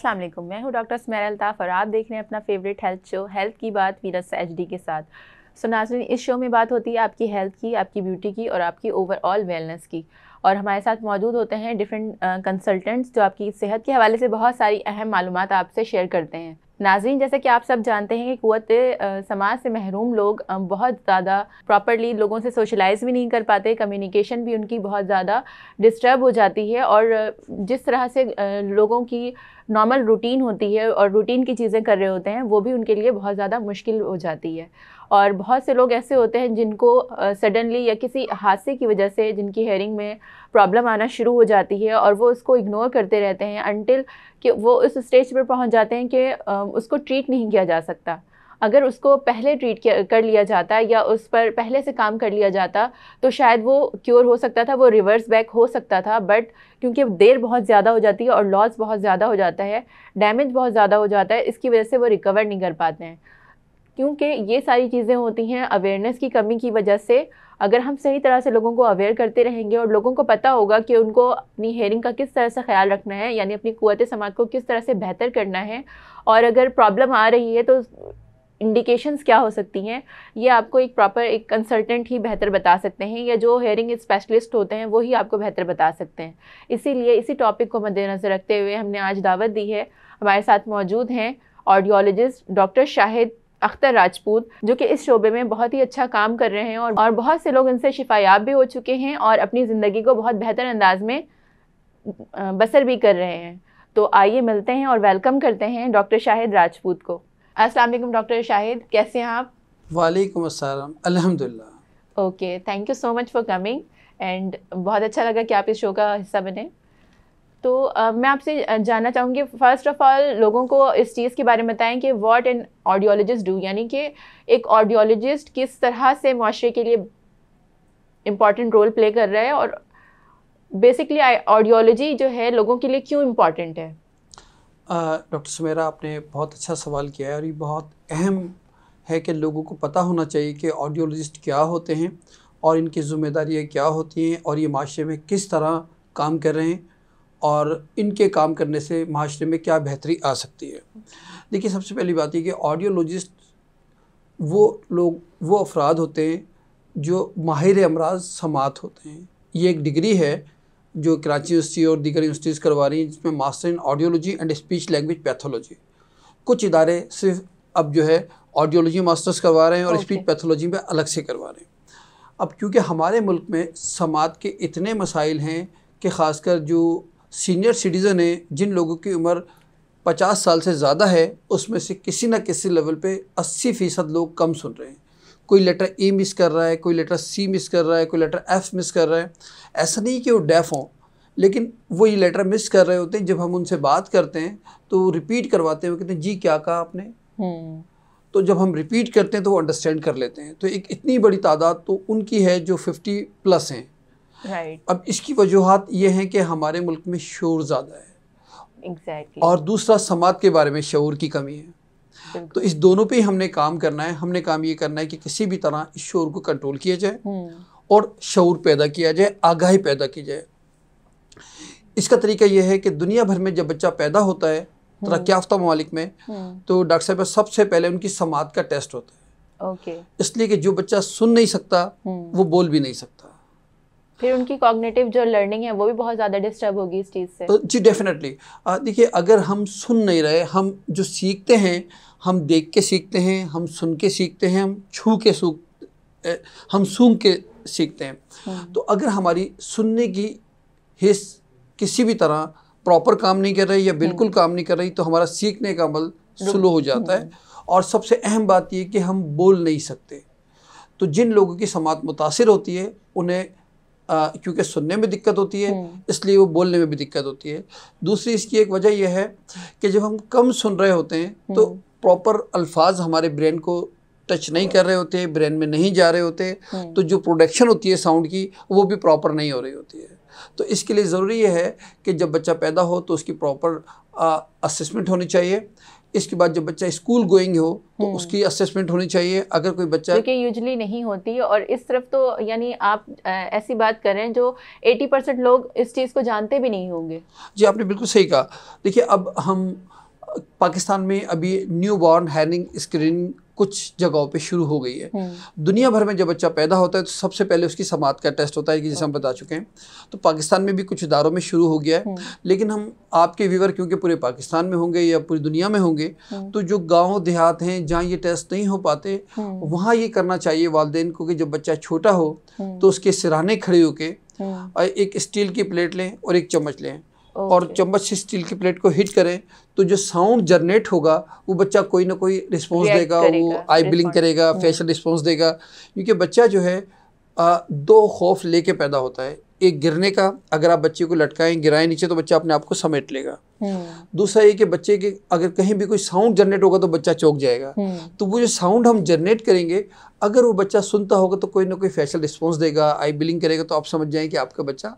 अस्सलाम वालेकुम मैं हूं डॉक्टर स्मैर अल्ताफ़ और आप देख रहे हैं अपना फेवरेट हेल्थ शो हेल्थ की बात वीरस एच के साथ सो so, नाजरीन इस शो में बात होती है आपकी हेल्थ की आपकी ब्यूटी की और आपकी ओवरऑल वेलनेस की और हमारे साथ मौजूद होते हैं डिफरेंट कंसल्टेंट्स जो आपकी सेहत के हवाले से बहुत सारी अहम मालूम आपसे शेयर करते हैं नाजरीन जैसे कि आप सब जानते हैं कि कुत समाज से महरूम लोग बहुत ज़्यादा प्रॉपरली लोगों से सोशलाइज़ भी नहीं कर पाते कम्युनिकेशन भी उनकी बहुत ज़्यादा डिस्टर्ब हो जाती है और जिस तरह से लोगों की नॉर्मल रूटीन होती है और रूटीन की चीज़ें कर रहे होते हैं वो भी उनके लिए बहुत ज़्यादा मुश्किल हो जाती है और बहुत से लोग ऐसे होते हैं जिनको सडनली या किसी हादसे की वजह से जिनकी हेयरिंग में प्रॉब्लम आना शुरू हो जाती है और वो उसको इग्नोर करते रहते हैं अनटिल कि वो उस स्टेज पर पहुंच जाते हैं कि उसको ट्रीट नहीं किया जा सकता अगर उसको पहले ट्रीट कर लिया जाता या उस पर पहले से काम कर लिया जाता तो शायद वो क्योर हो सकता था वो रिवर्स बैक हो सकता था बट क्योंकि देर बहुत ज़्यादा हो जाती है और लॉस बहुत ज़्यादा हो जाता है डैमेज बहुत ज़्यादा हो जाता है इसकी वजह से वो रिकवर नहीं कर पाते हैं क्योंकि ये सारी चीज़ें होती हैं अवेयरनेस की कमी की वजह से अगर हम सही तरह से लोगों को अवेयर करते रहेंगे और लोगों को पता होगा कि उनको अपनी हेयरिंग का किस तरह से ख्याल रखना है यानी अपनी कुत समाज को किस तरह से बेहतर करना है और अगर प्रॉब्लम आ रही है तो इंडिकेशंस क्या हो सकती हैं ये आपको एक प्रॉपर एक कंसल्टेंट ही बेहतर बता सकते हैं या जो हेयरिंग स्पेशलिस्ट होते हैं वो ही आपको बेहतर बता सकते हैं इसीलिए इसी टॉपिक को मद्देनज़र रखते हुए हमने आज दावत दी है हमारे साथ मौजूद हैं ऑडियोलॉजिस्ट डॉक्टर शाहिद अख्तर राजपूत जो कि इस शोबे में बहुत ही अच्छा काम कर रहे हैं और, और बहुत से लोग इनसे शिफायाब भी हो चुके हैं और अपनी ज़िंदगी को बहुत बेहतर अंदाज में बसर भी कर रहे हैं तो आइए मिलते हैं और वेलकम करते हैं डॉक्टर शाहिद राजपूत को अस्सलाम डॉक्टर शाहिद कैसे हैं आप वालेकुम अस्सलाम अल्हम्दुलिल्लाह okay thank you so much for coming and बहुत अच्छा लगा कि आप इस शो का हिस्सा बने तो uh, मैं आपसे जानना चाहूँगी फर्स्ट ऑफ ऑल लोगों को इस चीज़ के बारे में बताएं कि व्हाट एन ऑडियोलॉजिस्ट डू यानी कि एक ऑडियोलॉजिस्ट किस तरह से माशरे के लिए इम्पॉर्टेंट रोल प्ले कर रहा है और बेसिकली ऑडियोलॉजी जो है लोगों के लिए क्यों इम्पॉर्टेंट है डॉक्टर सुमेरा आपने बहुत अच्छा सवाल किया है और ये बहुत अहम है कि लोगों को पता होना चाहिए कि ऑडियोलॉजिस्ट क्या होते हैं और इनकी ज़िम्मेदारियाँ क्या होती हैं और ये माशरे में किस तरह काम कर रहे हैं और इनके काम करने से माशरे में क्या बेहतरी आ सकती है देखिए सबसे पहली बात यह कि ऑडियोलॉजिस्ट वो लोग वो अफराद होते हैं जो माहिर अमराज समात होते हैं ये एक डिग्री है जो कराची यूनिवर्सिटी और दीगर यूनिवर्सिटीज़ करवा रही हैं जिसमें master in audiology and speech language pathology कुछ इदारे सिर्फ अब जो है ऑडियोलॉजी मास्टर्स करवा रहे हैं और स्पीच पैथोलॉजी में अलग से करवा रहे हैं अब क्योंकि हमारे मुल्क में समात के इतने मसाइल हैं कि ख़ासकर जो सीनियर सिटीज़न हैं जिन लोगों की उम्र 50 साल से ज़्यादा है उसमें से किसी न किसी लेवल पे 80 फ़ीसद लोग कम सुन रहे हैं कोई लेटर ए मिस कर रहा है कोई लेटर सी मिस कर रहा है कोई लेटर एफ़ मिस कर रहा है ऐसा नहीं कि वो डेफ़ हों लेकिन वो ये लेटर मिस कर रहे होते हैं जब हम उनसे बात करते हैं तो वो रिपीट करवाते हैं वो कहते हैं जी क्या कहा आपने हम्म। तो जब हम रिपीट करते हैं तो वो अंडरस्टैंड कर लेते हैं तो एक इतनी बड़ी तादाद तो उनकी है जो फिफ्टी प्लस हैं right. अब इसकी वजूहत ये हैं कि हमारे मुल्क में शोर ज़्यादा है exactly. और दूसरा समाज के बारे में शोर की कमी है तो इस दोनों पे हमने काम करना है हमने काम ये करना है कि किसी भी तरह इस शोर को कंट्रोल किया जाए हम्म। और शोर पैदा किया जाए आगाही पैदा की जाए इसका तरीका यह है कि दुनिया भर में जब बच्चा पैदा होता है तरक्याफ्ता हम्म। याफ्ता ममालिक में हम्म। तो डॉक्टर साहब सबसे पहले उनकी समात का टेस्ट होता है okay. इसलिए कि जो बच्चा सुन नहीं सकता वो बोल भी नहीं सकता फिर उनकी कॉग्निटिव जो लर्निंग है वो भी बहुत ज़्यादा डिस्टर्ब होगी इस चीज़ से तो जी डेफिनेटली देखिए अगर हम सुन नहीं रहे हम जो सीखते हैं हम देख के सीखते हैं हम सुन के सीखते हैं हम छू के सूख हम सूंघ के सीखते हैं हम्म। तो अगर हमारी सुनने की हिस किसी भी तरह प्रॉपर काम नहीं कर रही या हम्म। बिल्कुल काम नहीं कर रही तो हमारा सीखने का अमल स्लो हो जाता है हम्म। और सबसे अहम बात यह कि हम बोल नहीं सकते तो जिन लोगों की समात मुतासर होती है उन्हें क्योंकि सुनने में दिक्कत होती है हम्म। इसलिए वो बोलने में भी दिक्कत होती है दूसरी इसकी एक वजह यह है कि जब हम कम सुन रहे होते हैं हम्म। तो प्रॉपर अल्फाज हमारे ब्रेन को टच नहीं कर रहे होते ब्रेन में नहीं जा रहे होते हम्म। तो जो प्रोडक्शन होती है साउंड की वो भी प्रॉपर नहीं हो रही होती है तो इसके लिए ज़रूरी है कि जब बच्चा पैदा हो तो उसकी प्रॉपर असमेंट होनी चाहिए इसके बाद जब बच्चा स्कूल गोइंग हो तो हम्म। उसकी असेसमेंट होनी चाहिए अगर कोई बच्चा क्योंकि यूजली नहीं होती और इस तरफ तो यानी आप ऐसी बात कर रहे हैं जो 80 परसेंट लोग इस चीज़ को जानते भी नहीं होंगे जी आपने बिल्कुल सही कहा देखिए अब हम पाकिस्तान में अभी न्यू बॉर्न हैनिंग स्क्रीनिंग कुछ जगहों पे शुरू हो गई है हम्म। दुनिया भर में जब बच्चा पैदा होता है तो सबसे पहले उसकी समात का टेस्ट होता है कि जैसे हाँ। हम बता चुके हैं तो पाकिस्तान में भी कुछ इदारों में शुरू हो गया है हम्म। लेकिन हम आपके व्यूवर क्योंकि पूरे पाकिस्तान में होंगे या पूरी दुनिया में होंगे हम्म। तो जो गाँव देहात हैं जहाँ ये टेस्ट नहीं हो पाते वहाँ ये करना चाहिए वालदेन को कि जब बच्चा छोटा हो तो उसके सिराने खड़े होके एक स्टील की प्लेट लें और एक चम्मच लें और चम्मच से स्टील की प्लेट को हिट करें तो जो साउंड जनरेट होगा वो बच्चा कोई ना कोई रिस्पॉन्स देगा वो आई बिलिंग करेगा फेशियल हम्म। रिस्पॉन्स देगा क्योंकि बच्चा जो है दो खौफ लेके पैदा होता है एक गिरने का अगर आप बच्चे को लटकाएं गिराएं नीचे तो बच्चा अपने आप को समेट लेगा हम्म। दूसरा ये कि बच्चे के अगर कहीं भी कोई साउंड जनरेट होगा तो बच्चा चौक जाएगा हम्म। तो वो जो साउंड हम जनरेट करेंगे अगर वो बच्चा सुनता होगा तो कोई ना कोई फैशल रिस्पॉन्स देगा आई बिलिंग करेगा तो आप समझ जाएं कि आपका बच्चा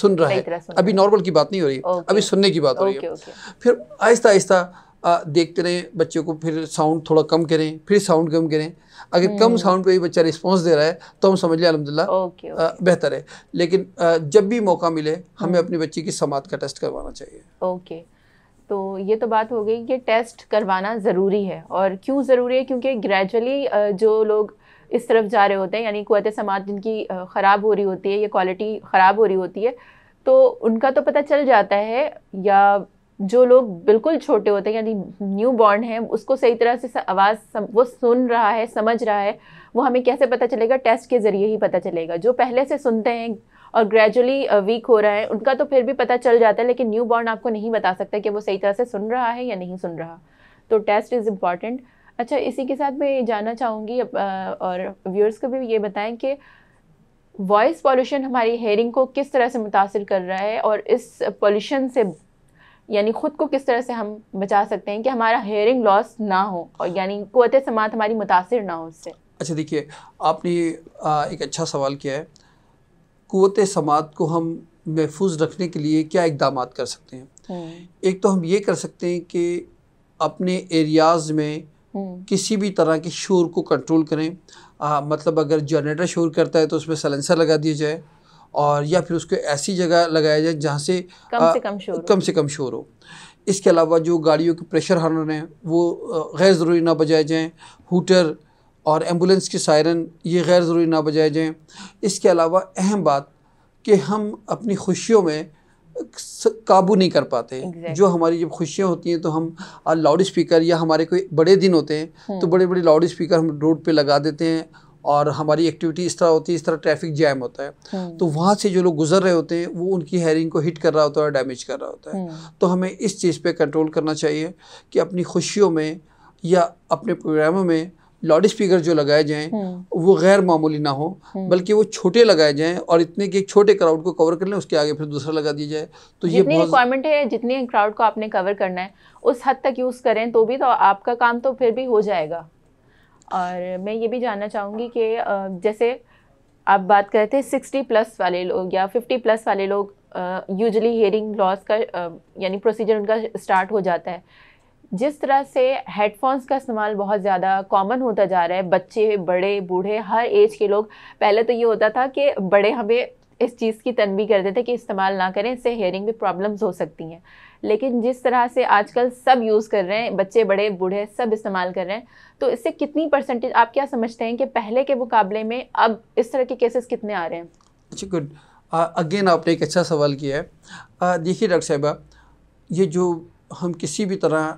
सुन रहा है अभी नॉर्मल की बात नहीं हो रही है अभी सुनने की बात हो रही है फिर आहिस्ता आहिस्ता देखते रहें बच्चे को फिर साउंड थोड़ा कम करें फिर साउंड कम करें अगर कम साउंड हम्म। पे भी बच्चा रिस्पॉन्स दे रहा है तो हम समझ लें अलहमदिल्ला बेहतर है लेकिन जब भी मौका मिले हमें हम्म। अपनी बच्ची की समात का टेस्ट करवाना चाहिए ओके तो ये तो बात हो गई कि टेस्ट करवाना ज़रूरी है और क्यों ज़रूरी है क्योंकि ग्रेजुअली जो लोग इस तरफ जा रहे होते हैं यानी कुत समात जिनकी ख़राब हो रही होती है या क्वालिटी ख़राब हो रही होती है तो उनका तो पता चल जाता है या जो लोग बिल्कुल छोटे होते हैं यानी न्यू बॉर्न है उसको सही तरह से आवाज़ वो सुन रहा है समझ रहा है वो हमें कैसे पता चलेगा टेस्ट के ज़रिए ही पता चलेगा जो पहले से सुनते हैं और ग्रेजुअली वीक हो रहा है उनका तो फिर भी पता चल जाता है लेकिन न्यू बॉर्न आपको नहीं बता सकता कि वो सही तरह से सुन रहा है या नहीं सुन रहा तो टेस्ट इज़ इम्पॉर्टेंट अच्छा इसी के साथ मैं ये जानना चाहूँगी और व्यूअर्स को भी ये बताएं कि वॉइस पॉल्यूशन हमारी हेयरिंग को किस तरह से मुतासर कर रहा है और इस पॉल्यूशन से यानी ख़ुद को किस तरह से हम बचा सकते हैं कि हमारा हेयरिंग लॉस ना हो और यानी कुत समात हमारी मुतासर ना हो उससे अच्छा देखिए आपने एक अच्छा सवाल किया है कुत समात को हम महफूज रखने के लिए क्या इकदाम कर सकते हैं हम्म। एक तो हम ये कर सकते हैं कि अपने एरियाज़ में हम्म। किसी भी तरह के शोर को कंट्रोल करें आ, मतलब अगर जनरेटर शोर करता है तो उसमें सलेंसर लगा दिया जाए और या फिर उसको ऐसी जगह लगाया जाए जहाँ से कम से कम शोर कम से कम शोर हो इसके अलावा जो गाड़ियों के प्रेशर हॉर्न हैं वो गैर ज़रूरी ना बजाए जाएँ हूटर और एम्बुलेंस के सायरन ये गैर ज़रूरी ना बजाए जाएँ इसके अलावा अहम बात कि हम अपनी खुशियों में काबू नहीं कर पाते exactly. जो हमारी जब खुशियाँ होती हैं तो हम लाउड स्पीकर या हमारे कोई बड़े दिन होते हैं तो हम्म। बड़े बड़े लाउड स्पीकर हम रोड पे लगा देते हैं और हमारी एक्टिविटी इस तरह होती है इस तरह ट्रैफिक जैम होता है हम्म। तो वहाँ से जो लोग गुजर रहे होते हैं वो उनकी हेयरिंग को हिट कर रहा होता है और डैमेज कर रहा होता है हम्म। तो हमें इस चीज़ पे कंट्रोल करना चाहिए कि अपनी खुशियों में या अपने प्रोग्रामों में लाउड स्पीकर जो लगाए जाएं हम्म। वो गैर मामूली ना हो बल्कि वो छोटे लगाए जाएं और इतने के छोटे क्राउड को कवर कर लें उसके आगे फिर दूसरा लगा दिया जाए तो ये रिक्वायरमेंट है जितने क्राउड को आपने कवर करना है उस हद तक यूज़ करें तो भी तो आपका काम तो फिर भी हो जाएगा और मैं ये भी जानना चाहूँगी कि जैसे आप बात करते थे सिक्सटी प्लस वाले लोग या फिफ्टी प्लस वाले लोग यूजली हेयरिंग लॉस का यानी प्रोसीजर उनका स्टार्ट हो जाता है जिस तरह से हेडफोन्स का इस्तेमाल बहुत ज़्यादा कॉमन होता जा रहा है बच्चे बड़े बूढ़े हर एज के लोग पहले तो ये होता था कि बड़े हमें इस चीज़ की तनबी करते थे कि इस्तेमाल ना करें इससे हेयरिंग में प्रॉब्लम्स हो सकती हैं लेकिन जिस तरह से आजकल सब यूज़ कर रहे हैं बच्चे बड़े बूढ़े सब इस्तेमाल कर रहे हैं तो इससे कितनी परसेंटेज आप क्या समझते हैं कि पहले के मुकाबले में अब इस तरह के केसेस कितने आ रहे हैं अच्छा गुड अगेन आपने एक अच्छा सवाल किया है देखिए डॉक्टर साहबा ये जो हम किसी भी तरह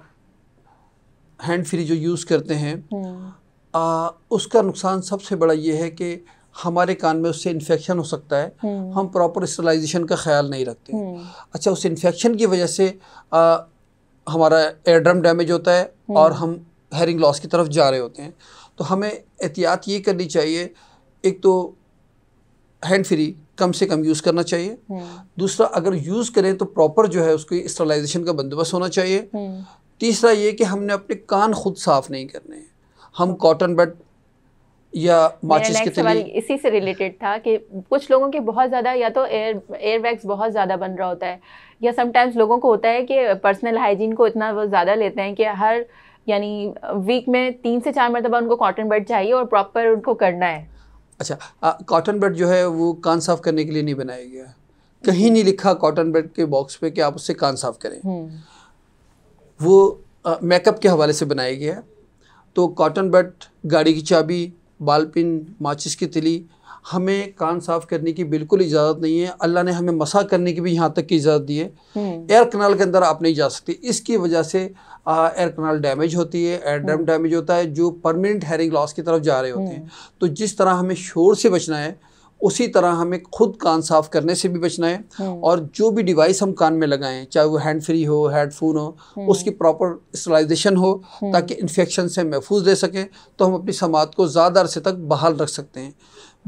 हैंड फ्री जो यूज़ करते हैं हम्म। आ, उसका नुकसान सबसे बड़ा ये है कि हमारे कान में उससे इन्फेक्शन हो सकता है हम्म। हम प्रॉपर स्टलाइजेशन का ख्याल नहीं रखते हम्म। अच्छा उस इन्फेक्शन की वजह से आ, हमारा एयरड्रम डैमेज होता है हम्म। और हम हेरिंग लॉस की तरफ जा रहे होते हैं तो हमें एहतियात ये करनी चाहिए एक तो हैंड फ्री कम से कम यूज़ करना चाहिए दूसरा अगर यूज़ करें तो प्रॉपर जो है उसकी स्टलाइजेशन का बंदोबस्त होना चाहिए तीसरा ये कि हमने अपने कान खुद साफ़ नहीं करने हैं हम कॉटन बेड या माचिस के सवाल इसी से रिलेटेड था कि कुछ लोगों के बहुत ज़्यादा या तो एयर एयर बैग्स बहुत ज़्यादा बन रहा होता है या समटाइम्स लोगों को होता है कि पर्सनल हाइजीन को इतना वो ज़्यादा लेते हैं कि हर यानी वीक में तीन से चार मरतबा उनको कॉटन बर्ड चाहिए और प्रॉपर उनको करना है अच्छा कॉटन बर्ड जो है वो कान साफ करने के लिए नहीं बनाया गया कहीं नहीं लिखा कॉटन बर्ड के बॉक्स पे कि आप उससे कान साफ करें हम्म। वो मेकअप के हवाले से बनाया गया तो कॉटन बर्ड गाड़ी की चाबी बालपिन माचिस की तिली हमें कान साफ करने की बिल्कुल इजाज़त नहीं है अल्लाह ने हमें मसा करने की भी यहाँ तक की इजाज़त दी है हम्म। एयर कनाल के अंदर आप नहीं जा सकते इसकी वजह से एयर कनाल डैमेज होती है एयर डैम हम्म। डैमेज होता है जो परमानेंट हेयरिंग लॉस की तरफ जा रहे होते हैं हम्म। तो जिस तरह हमें शोर से बचना है उसी तरह हमें खुद कान साफ करने से भी बचना है हाँ। और जो भी डिवाइस हम कान में लगाएं चाहे वो हैंड फ्री हो हेडफोन हो हाँ। उसकी प्रॉपर स्टलाइजेशन हो हाँ। ताकि इन्फेक्शन से महफूज रह सकें तो हम अपनी समात को ज़्यादा अरसे तक बहाल रख सकते हैं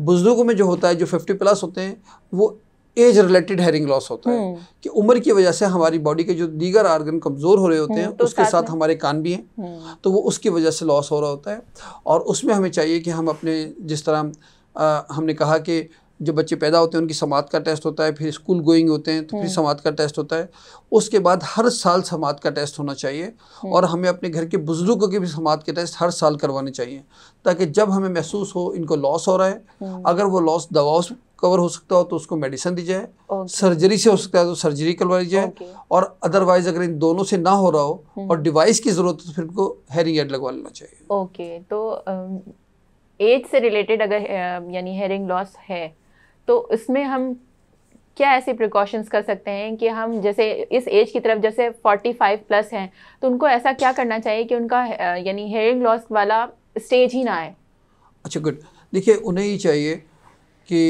बुज़ुर्गों में जो होता है जो फिफ्टी प्लस होते हैं वो एज रिलेटेड हेयरिंग लॉस होता है कि उम्र की वजह से हमारी बॉडी के जो दीगर आर्गन कमज़ोर हो रहे होते हैं तो उसके साथ, साथ हमारे कान भी हैं तो वो उसकी वजह से लॉस हो रहा होता है और उसमें हमें चाहिए कि हम अपने जिस तरह आ, हमने कहा कि जो बच्चे पैदा होते हैं उनकी समात का टेस्ट होता है फिर स्कूल गोइंग होते हैं तो फिर हम्म। समात का टेस्ट होता है उसके बाद हर साल समात का टेस्ट होना चाहिए हम्म। और हमें अपने घर के बुज़ुर्गों के भी समात के टेस्ट हर साल करवाने चाहिए ताकि जब हमें महसूस हो इनको लॉस हो रहा है हम्म। अगर वो लॉस दवाओं से कवर हो सकता हो तो उसको मेडिसिन दी जाए सर्जरी से हो सकता है तो सर्जरी करवा ली जाए और अदरवाइज अगर इन दोनों से ना हो रहा हो और डिवाइस की ज़रूरत हो तो फिर उनको हेरिंग एड लगवा लेना चाहिए ओके तो एज से रिलेटेड अगर यानी हेयरिंग लॉस है तो इसमें हम क्या ऐसे प्रिकॉशंस कर सकते हैं कि हम जैसे इस एज की तरफ जैसे 45 प्लस हैं तो उनको ऐसा क्या करना चाहिए कि उनका यानी हेयरिंग लॉस वाला स्टेज ही ना आए अच्छा गुड देखिए उन्हें ही चाहिए कि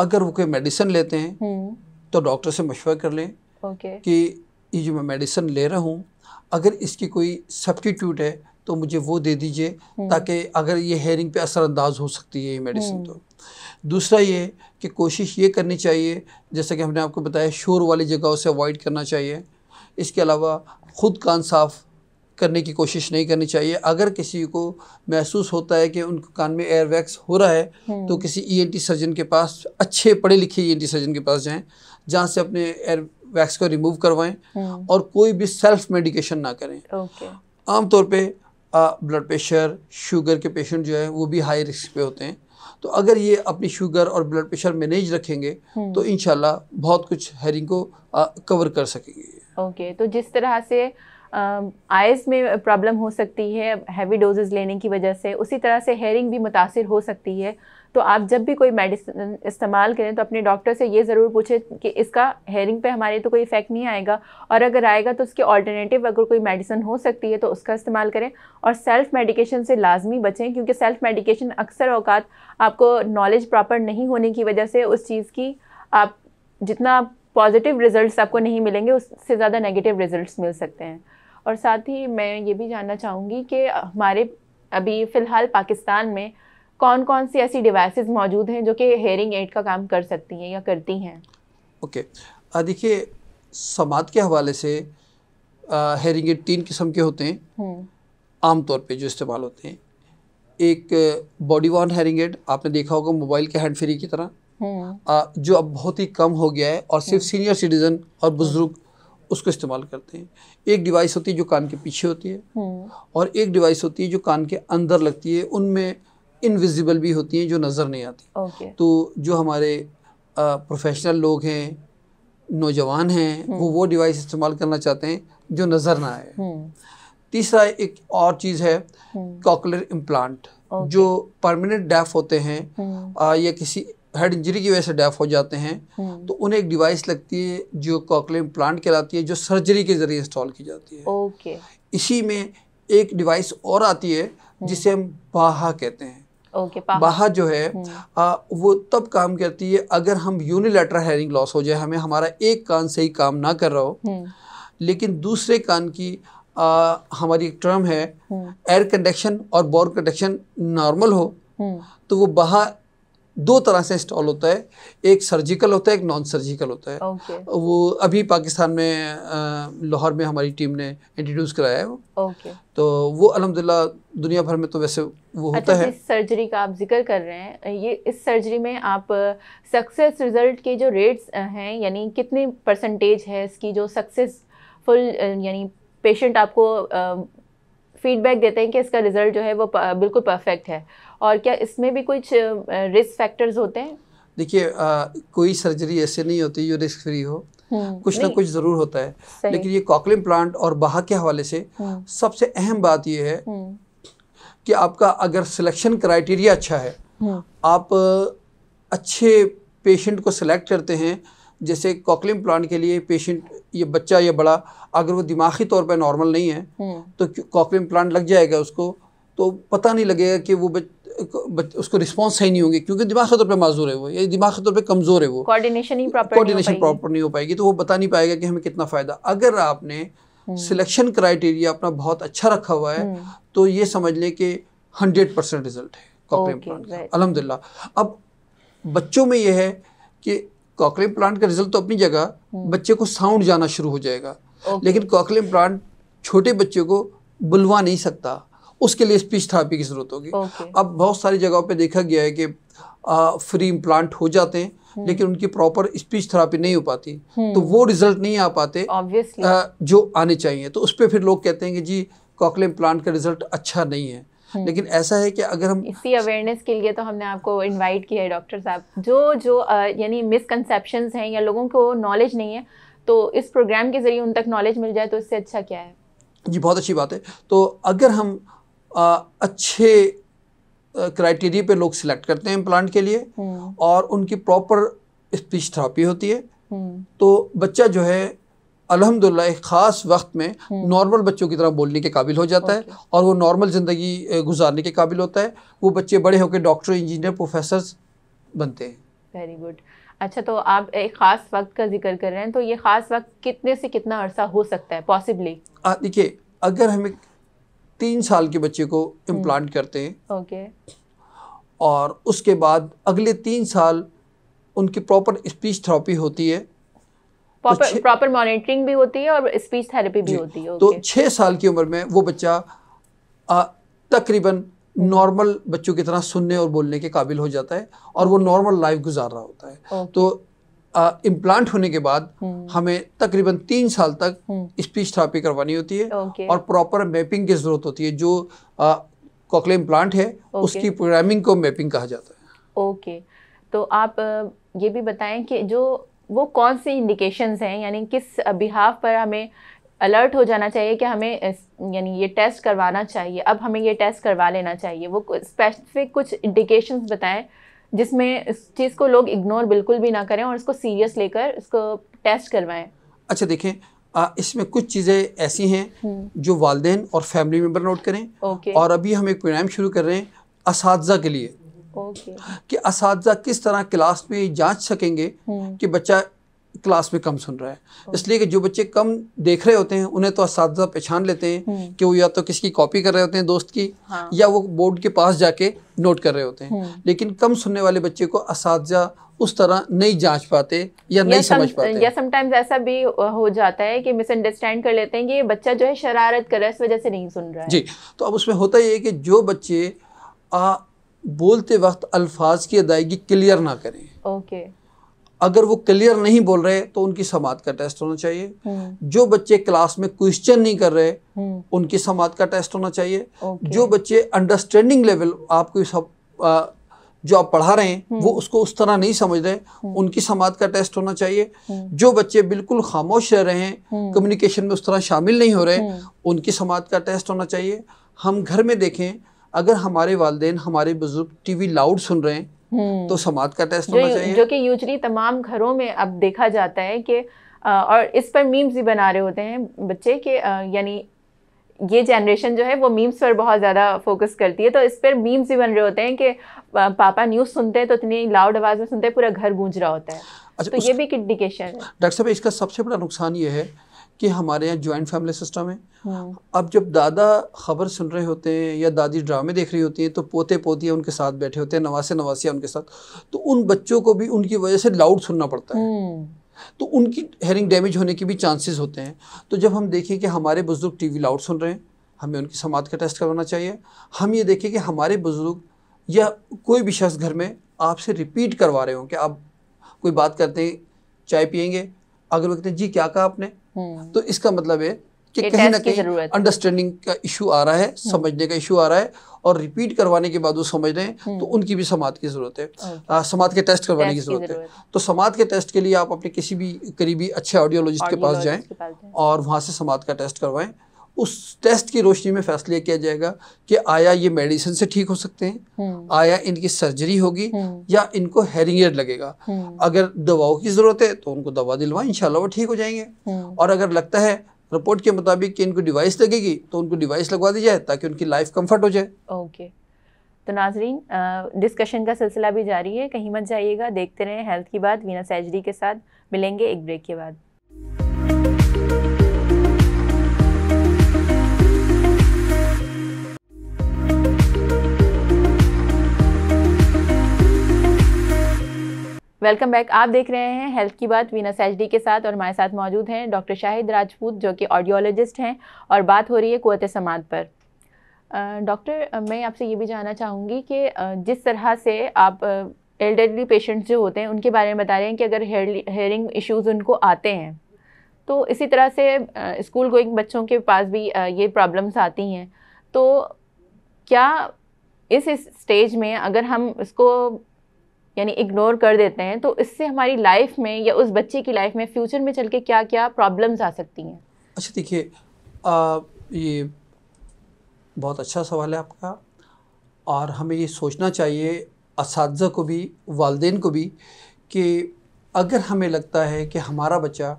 अगर वो कोई मेडिसिन लेते हैं हम्म। तो डॉक्टर से मशवरा कर लें ओके कि ये जो मैं मेडिसिन ले रहा हूँ अगर इसकी कोई सब्सटीट्यूट है तो मुझे वो दे दीजिए हम्म। ताकि अगर ये हेयरिंग पे असरानंदाज हो सकती है ये मेडिसिन हम्म। तो दूसरा ये कि कोशिश ये करनी चाहिए जैसा कि हमने आपको बताया शोर वाली जगहों से अवॉइड करना चाहिए इसके अलावा ख़ुद कान साफ़ करने की कोशिश नहीं करनी चाहिए अगर किसी को महसूस होता है कि उनके कान में एयर वैक्स हो रहा है हम्म। तो किसी टी e सर्जन के पास अच्छे पढ़े लिखे टी e सर्जन के पास जाएँ जहाँ से अपने एयर वैक्स को रिमूव करवाएं और कोई भी सेल्फ मेडिकेशन ना करें आमतौर पे ब्लड प्रेशर शुगर के पेशेंट जो है वो भी हाई रिस्क पे होते हैं तो अगर ये अपनी शुगर और ब्लड प्रेशर मैनेज रखेंगे हम्म। तो इन बहुत कुछ हेरिंग को आ, कवर कर सकेंगे ओके तो जिस तरह से आइज़ में प्रॉब्लम हो सकती है हैवी डोजेज लेने की वजह से उसी तरह से हेरिंग भी मुतासर हो सकती है तो आप जब भी कोई मेडिसिन इस्तेमाल करें तो अपने डॉक्टर से ये ज़रूर पूछें कि इसका हेयरिंग पे हमारे तो कोई इफेक्ट नहीं आएगा और अगर आएगा तो उसके ऑल्टरनेटिव अगर कोई मेडिसिन हो सकती है तो उसका इस्तेमाल करें और सेल्फ़ मेडिकेशन से लाजमी बचें क्योंकि सेल्फ़ मेडिकेशन अक्सर अवकात आपको नॉलेज प्रॉपर नहीं होने की वजह से उस चीज़ की आप जितना पॉजिटिव रिज़ल्ट आपको नहीं मिलेंगे उससे ज़्यादा नेगेटिव रिज़ल्ट मिल सकते हैं और साथ ही मैं ये भी जानना चाहूँगी कि हमारे अभी फ़िलहाल पाकिस्तान में कौन कौन सी ऐसी डिवाइसेस मौजूद हैं जो कि हेयरिंग एड का काम कर सकती हैं या करती हैं ओके okay. देखिए समात के हवाले से हेयरिंग एड तीन किस्म के होते हैं हम्म। आमतौर पे जो इस्तेमाल होते हैं एक बॉडी वॉन हेयरिंग एड आपने देखा होगा मोबाइल के हैंड फ्री की तरह आ, हम्म। जो अब बहुत ही कम हो गया है और हम्म। सिर्फ सीनियर सिटीज़न और बुज़ुर्ग उसको इस्तेमाल करते हैं एक डिवाइस होती है जो कान के पीछे होती है और एक डिवाइस होती है जो कान के अंदर लगती है उनमें इनविजिबल भी होती हैं जो नज़र नहीं आती okay. तो जो हमारे प्रोफेशनल लोग हैं नौजवान हैं हम्म। वो वो डिवाइस इस्तेमाल करना चाहते हैं जो नज़र ना आए हम्म। तीसरा एक और चीज़ है कॉकलर इम्प्लांट हम्म। okay. जो परमानेंट डेफ होते हैं आ, या किसी हेड इंजरी की वजह से डेफ हो जाते हैं तो उन्हें एक डिवाइस लगती है जो कॉकलर इम्प्लांट कहलाती है जो सर्जरी के ज़रिए इंस्टॉल की जाती है okay. इसी में एक डिवाइस और आती है जिसे हम बाहा कहते हैं बाहर जो है हम्म। आ, वो तब काम करती है अगर हम यूनिलेटर हेयरिंग लॉस हो जाए हमें हमारा एक कान से ही काम ना कर रहा हो हम्म। लेकिन दूसरे कान की आ, हमारी एक टर्म है एयर हम्म। कंडक्शन और बोर कंडक्शन नॉर्मल हो तो वो बाहर दो तरह से इंस्टॉल होता है एक सर्जिकल होता है एक नॉन सर्जिकल होता है okay. वो अभी पाकिस्तान में लाहौर में हमारी टीम ने इंट्रोड्यूस कराया है वो okay. तो वो अलहमदिल्ला दुनिया भर में तो वैसे वो अच्छा, होता अच्छा, है इस सर्जरी का आप जिक्र कर रहे हैं ये इस सर्जरी में आप सक्सेस रिजल्ट के जो रेट्स हैं यानी कितने परसेंटेज है इसकी जो सक्सेसफुल यानी पेशेंट आपको फीडबैक देते हैं कि इसका रिज़ल्ट जो है वो बिल्कुल परफेक्ट है और क्या इसमें भी कुछ रिस्क फैक्टर्स होते हैं देखिए कोई सर्जरी ऐसे नहीं होती जो रिस्क फ्री हो हम्म, कुछ ना कुछ ज़रूर होता है लेकिन ये कॉकलिन प्लांट और बाहा के हवाले से हम्म। सबसे अहम बात यह है हम्म। कि आपका अगर सिलेक्शन क्राइटेरिया अच्छा है आप अच्छे पेशेंट को सिलेक्ट करते हैं जैसे कॉकलिन प्लांट के लिए पेशेंट ये बच्चा या बड़ा अगर वो दिमागी तौर पर नॉर्मल नहीं है तो कॉकलिन प्लांट लग जाएगा उसको तो पता नहीं लगेगा कि वो उसको रिस्पॉन्स सही नहीं होंगे क्योंकि दिमागी तौर पर माजूर है वो या दिमागी तौर पर कमज़ोर है वो कोऑर्डिनेशन प्रॉपर प्रॉपर नहीं हो पाएगी तो वो बता नहीं पाएगा कि हमें कितना फ़ायदा अगर आपने सिलेक्शन हम्म। क्राइटेरिया अपना बहुत अच्छा रखा हुआ है हम्म। तो ये समझ लें कि हंड्रेड परसेंट रिजल्ट है कॉकरेम प्लांट का अलहमदिल्ला अब बच्चों में यह है कि कॉकलेम प्लांट का रिजल्ट तो अपनी जगह हम्म। बच्चे को साउंड जाना शुरू हो जाएगा लेकिन कॉकलेम प्लांट छोटे बच्चे को बुलवा नहीं सकता उसके लिए स्पीच थेरापी की ज़रूरत होगी अब बहुत सारी जगहों पर देखा गया है कि आ, फ्री इम्प्लांट हो जाते हैं हम्म। लेकिन उनकी प्रॉपर स्पीच थेरापी नहीं हो पाती हम्म। तो वो रिजल्ट नहीं आ पाते आ, जो आने चाहिए तो उस पर फिर लोग कहते हैं कि जी कॉकले इम्प्लांट का रिजल्ट अच्छा नहीं है हम्म। लेकिन ऐसा है कि अगर हम इसी अवेयरनेस के लिए तो हमने आपको इनवाइट किया है डॉक्टर साहब जो जो यानी मिसकनसेप्शन हैं या लोगों को नॉलेज नहीं है तो इस प्रोग्राम के जरिए उन तक नॉलेज मिल जाए तो इससे अच्छा क्या है जी बहुत अच्छी बात है तो अगर हम अच्छे क्राइटेरिया पे लोग सिलेक्ट करते हैं इम्प्लांट के लिए हम्म। और उनकी प्रॉपर स्पीच थेरापी होती है हम्म। तो बच्चा जो है अलहमदिल्ला एक ख़ास वक्त में नॉर्मल हम्म। बच्चों की तरह बोलने के काबिल हो जाता है और वो नॉर्मल ज़िंदगी गुजारने के काबिल होता है वो बच्चे बड़े होकर डॉक्टर इंजीनियर प्रोफेसर बनते हैं वेरी गुड अच्छा तो आप एक ख़ास वक्त का जिक्र कर रहे हैं तो ये ख़ास वक्त कितने से कितना अरसा हो सकता है पॉसिबली देखिए अगर हमें तीन साल के बच्चे को इम्प्लांट हम्म। करते हैं ओके और उसके बाद अगले तीन साल उनकी प्रॉपर स्पीच थेरेपी होती है प्रॉपर तो मॉनिटरिंग भी होती है और स्पीच थेरेपी भी होती है तो छः साल की उम्र में वो बच्चा तकरीबन नॉर्मल हम्म। बच्चों की तरह सुनने और बोलने के काबिल हो जाता है और वो नॉर्मल लाइफ गुजार रहा होता है तो इम्प्लांट होने के बाद हम्म। हमें तकरीबन तीन साल तक स्पीच हम्म। थेरापी करवानी होती है और प्रॉपर मैपिंग की ज़रूरत होती है जो कॉकले इम्प्लांट है उसकी प्रोग्रामिंग को मैपिंग कहा जाता है ओके तो आप ये भी बताएं कि जो वो कौन सी इंडिकेशंस हैं यानी किस बिहाव पर हमें अलर्ट हो जाना चाहिए कि हमें यानी ये टेस्ट करवाना चाहिए अब हमें ये टेस्ट करवा लेना चाहिए वो स्पेसिफिक कुछ इंडिकेशंस बताएं जिसमें इस चीज़ को लोग इग्नोर बिल्कुल भी ना करें और इसको सीरियस लेकर इसको टेस्ट करवाएं अच्छा देखें इसमें कुछ चीज़ें ऐसी हैं हम्म। जो वालदे और फैमिली मेम्बर नोट करें okay. और अभी हम एक प्रोग्राम शुरू कर रहे हैं इस के लिए okay. कि इस किस तरह क्लास में जांच सकेंगे हम्म। कि बच्चा क्लास में कम सुन रहा है इसलिए कि जो बच्चे कम देख रहे होते हैं उन्हें तो इस पहचान लेते हैं हम्म। कि वो या तो किसी की कॉपी कर रहे होते हैं दोस्त की हाँ। या वो बोर्ड के पास जाके नोट कर रहे होते हैं हम्म। लेकिन कम सुनने वाले बच्चे को इस उस तरह नहीं जांच पाते या, या नहीं समझ पाते या समटाइम्स ऐसा भी हो जाता है कि मिसअंडरस्टैंड कर लेते हैं कि ये बच्चा जो है शरारत कर रहा है इस वजह से नहीं सुन रहा है जी तो अब उसमें होता ये कि जो बच्चे आ, बोलते वक्त अल्फाज की अदायगी क्लियर ना करें ओके अगर वो क्लियर नहीं बोल रहे तो उनकी समाज का टेस्ट होना चाहिए हम्म। जो बच्चे क्लास में क्वेश्चन नहीं कर रहे हम्म। उनकी समाज का टेस्ट होना चाहिए जो बच्चे अंडरस्टैंडिंग लेवल आपको सब आ, जो आप पढ़ा रहे हैं वो हम्म। उसको उस तरह नहीं समझ रहे उनकी समाज का टेस्ट होना चाहिए जो बच्चे बिल्कुल खामोश रह रहे हैं कम्युनिकेशन में उस तरह शामिल नहीं हो रहे उनकी समाज का टेस्ट होना चाहिए हम घर में देखें अगर हमारे वालदेन हमारे बुजुर्ग टीवी लाउड सुन रहे हैं तो हम्म। समाज का टेस्ट होना चाहिए जो कि यूजली तमाम घरों में अब देखा जाता है कि और इस पर मीम्स भी बना रहे होते हैं बच्चे के यानी ये जनरेशन जो है वो मीम्स पर बहुत ज़्यादा फोकस करती है तो इस पर मीम्स भी बन रहे होते हैं कि पापा न्यूज़ सुनते हैं तो इतनी लाउड आवाज़ में सुनते हैं पूरा घर गूंज रहा होता है अच्छा, तो उस... ये भी इंडिकेशन है डॉक्टर साहब इसका सबसे बड़ा नुकसान ये है कि हमारे यहाँ ज्वाइंट फैमिली सिस्टम है हम्म। अब जब दादा खबर सुन रहे होते हैं या दादी ड्रामे देख रही होती हैं तो पोते पोतियाँ उनके साथ बैठे होते हैं नवासे नवासियाँ उनके साथ तो उन बच्चों को भी उनकी वजह से लाउड सुनना पड़ता है हम्म। तो उनकी हेयरिंग डैमेज होने के भी चांसेस होते हैं तो जब हम देखें कि हमारे बुज़ुर्ग टीवी लाउड सुन रहे हैं हमें उनकी समाध का टेस्ट करवाना चाहिए हम ये देखें कि हमारे बुज़ुर्ग या कोई भी शख्स घर में आपसे रिपीट करवा रहे हों कि आप कोई बात करते हैं चाय पियेंगे कहते हैं जी क्या कहा आपने तो हम्म। इसका मतलब है कि कहीं ना कहीं अंडरस्टैंडिंग का इशू आ रहा है हम्म। समझने का इशू आ रहा है और रिपीट करवाने के बाद वो समझ रहे हैं तो हम्म। उनकी भी समाज की ज़रूरत है समाज के टेस्ट करवाने की ज़रूरत है तो समाज के टेस्ट के लिए आप अपने किसी भी करीबी अच्छे ऑडियोलॉजिस्ट के पास जाएं और वहां से समाज का टेस्ट करवाएं उस टेस्ट की रोशनी में फैसला किया जाएगा कि आया ये मेडिसिन से ठीक हो सकते हैं हम्म। आया इनकी सर्जरी होगी हम्म। या इनको हेरिंग लगेगा हम्म। अगर दवाओं की ज़रूरत है तो उनको दवा दिलवाए इन वो ठीक हो जाएंगे और अगर लगता है रिपोर्ट के मुताबिक कि इनको डिवाइस लगेगी तो उनको डिवाइस लगवा दी जाए ताकि उनकी लाइफ कम्फर्ट हो जाए ओके तो नाजरीन डिस्कशन का सिलसिला भी जारी है कहीं मत जाइएगा देखते रहें हेल्थ की बात वीना सैजरी के साथ मिलेंगे एक ब्रेक के बाद वेलकम बैक आप देख रहे हैं हेल्थ की बात वीना सैजडी के साथ और हमारे साथ मौजूद हैं डॉक्टर शाहिद राजपूत जो कि ऑडियोलॉजिस्ट हैं और बात हो रही है कुत समाज पर डॉक्टर मैं आपसे ये भी जानना चाहूँगी कि जिस तरह से आप एल्डरली पेशेंट्स जो होते हैं उनके बारे में बता रहे हैं कि अगर हेयरिंग इश्यूज़ उनको आते हैं तो इसी तरह से स्कूल गोइंग बच्चों के पास भी ये प्रॉब्लम्स आती हैं तो क्या इस स्टेज में अगर हम इसको यानी इग्नोर कर देते हैं तो इससे हमारी लाइफ में या उस बच्चे की लाइफ में फ्यूचर में चल के क्या क्या प्रॉब्लम्स आ सकती हैं अच्छा देखिए ये बहुत अच्छा सवाल है आपका और हमें ये सोचना चाहिए इस को भी वालदेन को भी कि अगर हमें लगता है कि हमारा बच्चा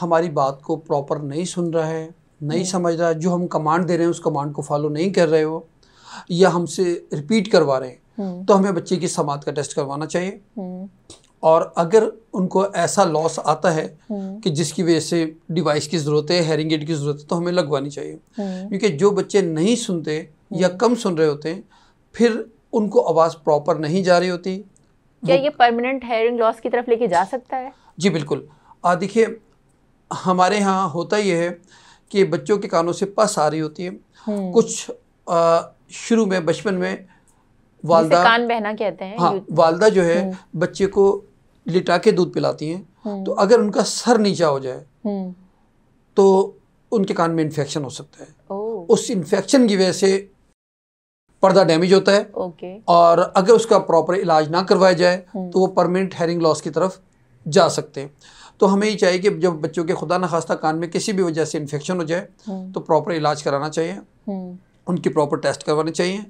हमारी बात को प्रॉपर नहीं सुन रहा है नहीं हम्म। समझ रहा है जो हम कमांड दे रहे हैं उस कमांड को फॉलो नहीं कर रहे हो या हमसे रिपीट करवा रहे हैं हम्म। तो हमें बच्चे की समाध का टेस्ट करवाना चाहिए हम्म। और अगर उनको ऐसा लॉस आता है हम्म। कि जिसकी वजह से डिवाइस की ज़रूरत है हेयरिंग एड की ज़रूरत है तो हमें लगवानी चाहिए क्योंकि जो बच्चे नहीं सुनते या कम सुन रहे होते हैं फिर उनको आवाज़ प्रॉपर नहीं जा रही होती क्या ये परमानेंट हेयरिंग लॉस की तरफ लेके जा सकता है जी बिल्कुल देखिए हमारे यहाँ होता यह है कि बच्चों के कानों से पस आ रही होती है कुछ शुरू में बचपन में वालदा कान बहना कहते हैं हाँ वालदा जो है हम्म। बच्चे को लिटा के दूध पिलाती हैं हम्म। तो अगर उनका सर नीचा हो जाए हम्म। तो उनके कान में इन्फेक्शन हो सकता है उस इन्फेक्शन की वजह से पर्दा डैमेज होता है ओके। और अगर उसका प्रॉपर इलाज ना करवाया जाए तो वो परमानेंट हेयरिंग लॉस की तरफ जा सकते हैं तो हमें ये चाहिए कि जब बच्चों के खुदा न खास्ता कान में किसी भी वजह से इन्फेक्शन हो जाए तो प्रॉपर इलाज कराना चाहिए उनके प्रॉपर टेस्ट करवाने चाहिए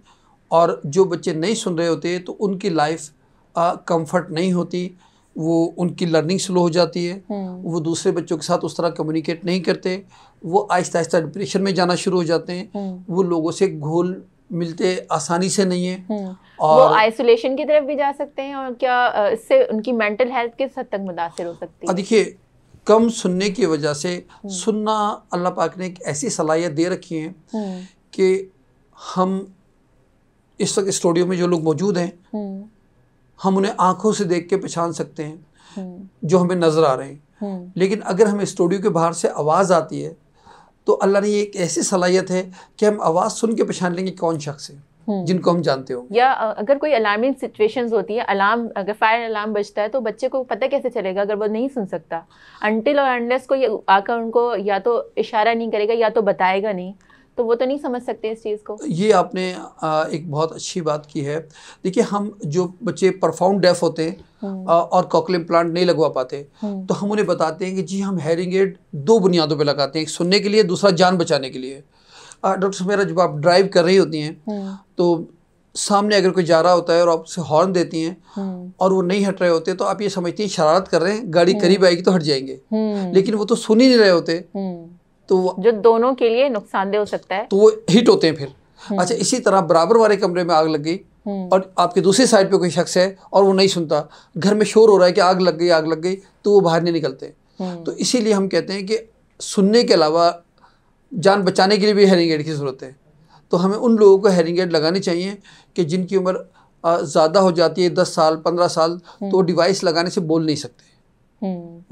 और जो बच्चे नहीं सुन रहे होते तो उनकी लाइफ कंफर्ट नहीं होती वो उनकी लर्निंग स्लो हो जाती है हम्म। वो दूसरे बच्चों के साथ उस तरह कम्युनिकेट नहीं करते वो आहिस्ता आहिस्ता डिप्रेशन में जाना शुरू हो जाते हैं हम्म। वो लोगों से घोल मिलते आसानी से नहीं है हम्म। और वो आइसोलेशन की तरफ भी जा सकते हैं और क्या इससे उनकी मेंटल हेल्थ किस हद तक मुतासर हो सकती है देखिए कम सुनने की वजह से सुनना अल्लाह पाक ने एक ऐसी सलाहियत दे रखी है कि हम इस वक्त स्टूडियो में जो लोग मौजूद हैं हम्म। हम उन्हें आंखों से देख के पहचान सकते हैं हम्म। जो हमें नज़र आ रहे हैं हम्म। लेकिन अगर हमें स्टूडियो के बाहर से आवाज़ आती है तो अल्लाह ने एक ऐसी सलाहियत है कि हम आवाज़ सुन के पहचान लेंगे कौन शख्स है जिनको हम जानते हो या अगर कोई अलार्मिंग सिचुएशंस होती है अलार्म अगर फायर अलार्म बजता है तो बच्चे को पता कैसे चलेगा अगर वो नहीं सुन सकता अनटिल और अनलेस कोई आकर उनको या तो इशारा नहीं करेगा या तो बताएगा नहीं तो वो तो नहीं समझ सकते इस चीज़ को ये आपने एक बहुत अच्छी बात की है देखिए हम जो बच्चे परफॉर्म डेफ होते हैं हम्म। और कॉकलेम प्लांट नहीं लगवा पाते हम्म। तो हम उन्हें बताते हैं कि जी हम हेरिंग एड दो बुनियादों पर लगाते हैं एक सुनने के लिए दूसरा जान बचाने के लिए डॉक्टर मेरा जब आप ड्राइव कर रही होती हैं हम्म। तो सामने अगर कोई जा रहा होता है और आप उसे हॉर्न देती हैं और वो नहीं हट रहे होते तो आप ये समझती हैं शरारत कर रहे हैं गाड़ी करीब आएगी तो हट जाएंगे लेकिन वो तो सुन ही नहीं रहे होते तो जो दोनों के लिए नुकसानदेह हो सकता है तो वो हिट होते हैं फिर हम्म। अच्छा इसी तरह बराबर वाले कमरे में आग लग गई हम्म। और आपके दूसरी साइड पे कोई शख्स है और वो नहीं सुनता घर में शोर हो रहा है कि आग लग गई आग लग गई तो वो बाहर नहीं निकलते हम्म। तो इसीलिए हम कहते हैं कि सुनने के अलावा जान बचाने के लिए भी हेरिंग एड की ज़रूरत है तो हमें उन लोगों को हेरिंग एड लगानी चाहिए कि जिनकी उम्र ज़्यादा हो जाती है दस साल पंद्रह साल तो डिवाइस लगाने से बोल नहीं सकते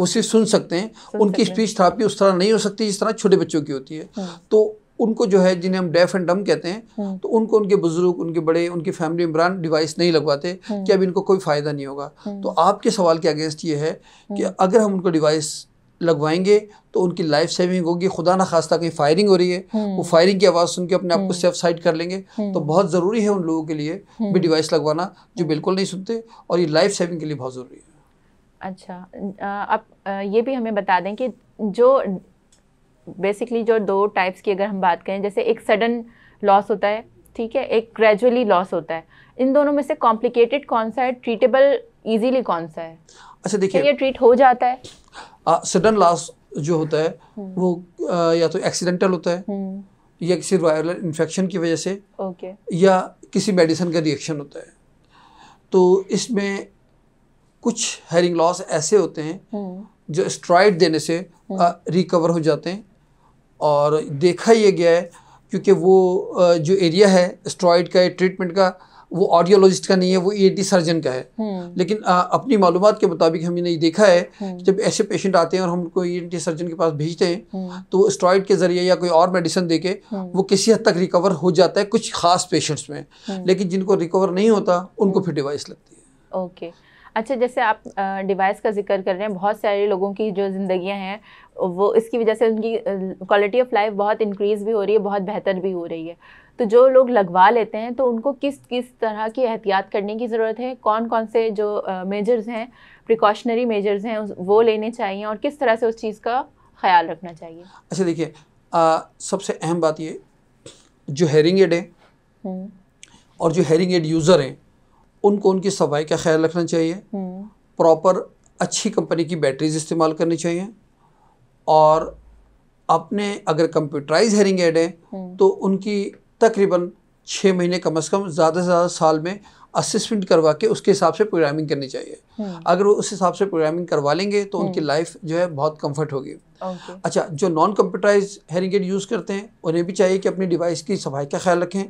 उसे सुन सकते हैं सुन उनकी स्पीच तो थेरापी उस तरह नहीं हो सकती जिस तरह छोटे बच्चों की होती है हाँ। तो उनको जो है जिन्हें हम डेफ एंड डम कहते हैं हाँ। तो उनको उनके बुजुर्ग उनके बड़े उनके फैमिली इमरान डिवाइस नहीं लगवाते हाँ। कि अब इनको कोई फ़ायदा नहीं होगा तो आपके सवाल के अगेंस्ट ये है कि अगर हम उनको डिवाइस लगवाएंगे तो उनकी लाइफ सेविंग होगी खुदा ना खास्ता कहीं फायरिंग हो रही है वो फायरिंग की आवाज़ सुन के अपने आप को सेफ साइड कर लेंगे तो बहुत ज़रूरी है उन लोगों के लिए भी डिवाइस लगवाना जो बिल्कुल नहीं सुनते और ये लाइफ सेविंग के लिए बहुत ज़रूरी है अच्छा आप ये भी हमें बता दें कि जो बेसिकली जो दो टाइप्स की अगर हम बात करें जैसे एक सडन लॉस होता है ठीक है एक ग्रेजुअली लॉस होता है इन दोनों में से कॉम्प्लिकेटेड कौन सा है ट्रीटेबल इजीली कौन सा है अच्छा देखिए ये ट्रीट हो जाता है सडन लॉस जो होता है हम्म। वो आ, या तो एक्सीडेंटल होता है हम्म। या किसी वायरल इन्फेक्शन की वजह से ओके या किसी मेडिसिन का रिएक्शन होता है तो इसमें कुछ हेयरिंग लॉस ऐसे होते हैं हम्म। जो स्ट्राइड देने से रिकवर हम्म। हो जाते हैं और देखा यह गया है क्योंकि वो जो एरिया है स्ट्रॉइड का ट्रीटमेंट का वो ऑडियोलॉजिस्ट का नहीं है वो ई e सर्जन का है हम्म। लेकिन आ, अपनी मालूम के मुताबिक हमने ये देखा है कि जब ऐसे पेशेंट आते हैं और हमको ई e सर्जन के पास भेजते हैं तो वो स्ट्रॉइड के जरिए या कोई और मेडिसिन दे के वो किसी हद तक रिकवर हो जाता है कुछ खास पेशेंट्स में लेकिन जिनको रिकवर नहीं होता उनको फिर डिवाइस लगती है ओके okay. अच्छा जैसे आप डिवाइस का जिक्र कर रहे हैं बहुत सारे लोगों की जो जिंदगियां हैं वो इसकी वजह से उनकी क्वालिटी ऑफ लाइफ बहुत इंक्रीज़ भी हो रही है बहुत बेहतर भी हो रही है तो जो लोग लगवा लेते हैं तो उनको किस किस तरह की एहतियात करने की ज़रूरत है कौन कौन से जो मेजर्स हैं प्रिकॉशनरी मेजर्स हैं वो लेने चाहिए और किस तरह से उस चीज़ का ख्याल रखना चाहिए अच्छा देखिए सबसे अहम बात ये जो हेरिंग एड है हम्म। और जो हेरिंग एड यूज़र हैं उनको उनकी सफाई का ख्याल रखना चाहिए प्रॉपर हम्म। अच्छी कंपनी की बैटरीज इस्तेमाल करनी चाहिए और अपने अगर कंप्यूटराइज हेरिंग एड हैं हम्म। तो उनकी तकरीबन छः महीने कम अज़ कम ज़्यादा से ज़्यादा साल में असिस्मेंट करवा के उसके हिसाब से प्रोग्रामिंग करनी चाहिए हम्म। अगर वो उस हिसाब से प्रोग्रामिंग करवा लेंगे तो उनकी लाइफ जो है बहुत कंफर्ट होगी अच्छा जो नॉन कंप्यूटराइज एड यूज़ करते हैं उन्हें भी चाहिए कि अपनी डिवाइस की सफाई का ख्याल रखें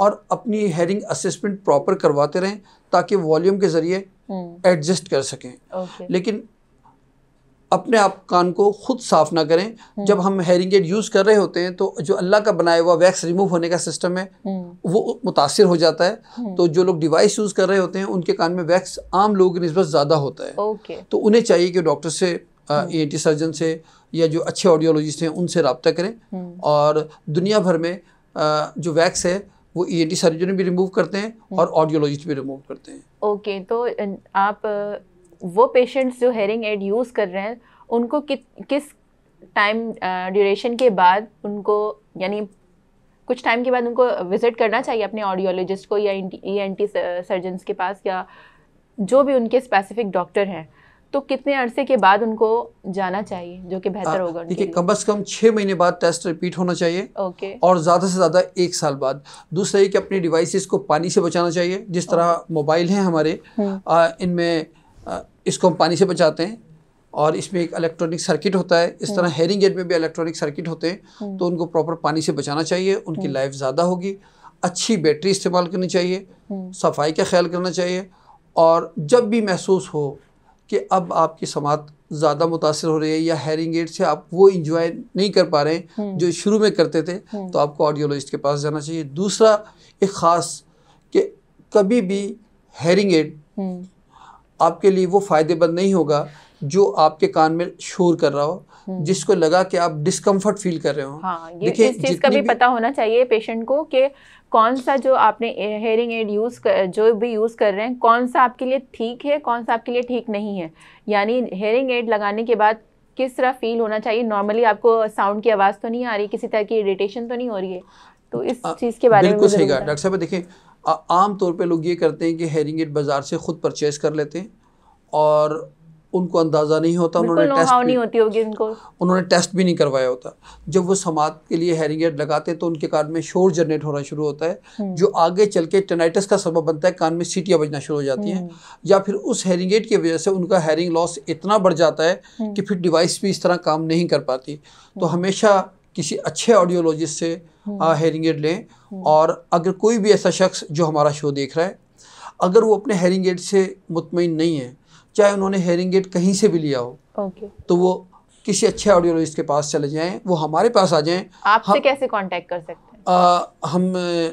और अपनी हेरिंग असेसमेंट प्रॉपर करवाते रहें ताकि वॉल्यूम के ज़रिए एडजस्ट हम्म। कर सकें okay. लेकिन अपने आप कान को खुद साफ ना करें हम्म। जब हम हेरिंग एड यूज़ कर रहे होते हैं तो जो अल्लाह का बनाया हुआ वैक्स रिमूव होने का सिस्टम है हम्म। वो मुतासर हो जाता है तो जो लोग डिवाइस यूज़ कर रहे होते हैं उनके कान में वैक्स आम लोगों की नस्बत ज़्यादा होता है ओके। तो उन्हें चाहिए कि डॉक्टर से ए सर्जन से या जो अच्छे ऑडियोलॉजिस्ट हैं उनसे रबता करें और दुनिया भर में जो वैक्स है वो ईएनटी e सर्जन भी रिमूव करते हैं हम्म। और ऑडियोलॉजिस्ट भी रिमूव करते हैं ओके तो आप वो पेशेंट्स जो हेयरिंग एड यूज़ कर रहे हैं उनको कि, किस टाइम ड्यूरेशन के बाद उनको यानी कुछ टाइम के बाद उनको विज़िट करना चाहिए अपने ऑडियोलॉजिस्ट को या ई एन टी सर्जन्स के पास या जो भी उनके स्पेसिफिक डॉक्टर हैं तो कितने अरसे के बाद उनको जाना चाहिए जो कि बेहतर हाँ, होगा देखिए कम से कम छः महीने बाद टेस्ट रिपीट होना चाहिए ओके और ज़्यादा से ज़्यादा एक साल बाद दूसरा ये कि अपने डिवाइसेस को पानी से बचाना चाहिए जिस तरह मोबाइल हैं हमारे हम्म। इनमें इसको हम पानी से बचाते हैं और इसमें एक इलेक्ट्रॉनिक सर्किट होता है इस हम्म। तरह हेरिंग एड में भी इलेक्ट्रॉनिक सर्किट होते हैं हम्म। तो उनको प्रॉपर पानी से बचाना चाहिए उनकी लाइफ ज़्यादा होगी अच्छी बैटरी इस्तेमाल करनी चाहिए सफाई का ख्याल करना चाहिए और जब भी महसूस हो कि अब आपकी समात ज़्यादा मुतासर हो रही है या हेरिंग एड से आप वो इंजॉय नहीं कर पा रहे हैं हम्म। जो शुरू में करते थे हम्म। तो आपको ऑडियोलॉजिस्ट के पास जाना चाहिए दूसरा एक ख़ास कि कभी भी हेरिंग हम्म। एड आपके लिए वो फ़ायदेमंद नहीं होगा जो आपके कान में शोर कर रहा हो हम्म। जिसको लगा कि आप डिस्कम्फर्ट फील कर रहे हो हाँ, इस चीज़ का भी, पता होना चाहिए पेशेंट को कि कौन सा जो आपने हेयरिंग एड यूज़ जो भी यूज़ कर रहे हैं कौन सा आपके लिए ठीक है कौन सा आपके लिए ठीक नहीं है यानी हेयरिंग एड लगाने के बाद किस तरह फील होना चाहिए नॉर्मली आपको साउंड की आवाज़ तो नहीं आ रही किसी तरह की इरिटेशन तो नहीं हो रही है तो इस चीज़ के बारे में सही डॉक्टर साहब देखिए आम तौर पे लोग ये करते हैं कि हेयरिंग एड बाज़ार से ख़ुद परचेज़ कर लेते हैं और उनको अंदाज़ा नहीं होता उन्होंने टेस्ट नहीं होती होगी उनको उन्होंने टेस्ट भी नहीं करवाया होता जब वो समाज के लिए हेरिंग एड लगाते तो उनके कान में शोर जनरेट होना शुरू होता है हम्म। जो आगे चल के टेनाइटस का सबब बनता है कान में सीटियाँ बजना शुरू हो जाती हैं हम्म। या फिर उस हेरिंग एड की वजह से उनका हेरिंग लॉस इतना बढ़ जाता है हम्म। कि फिर डिवाइस भी इस तरह काम नहीं कर पाती तो हमेशा किसी अच्छे ऑडियोलॉजिस्ट से हेरिंग एड लें और अगर कोई भी ऐसा शख्स जो हमारा शो देख रहा है अगर वो अपने हेरिंग एड से मुतमिन नहीं है चाहे उन्होंने हेयरिंग एड कहीं से भी लिया हो okay. तो वो किसी अच्छे ऑडियोलॉजिस्ट के पास चले जाएं वो हमारे पास आ जाएं से कैसे कांटेक्ट कर सकते हैं आ, हम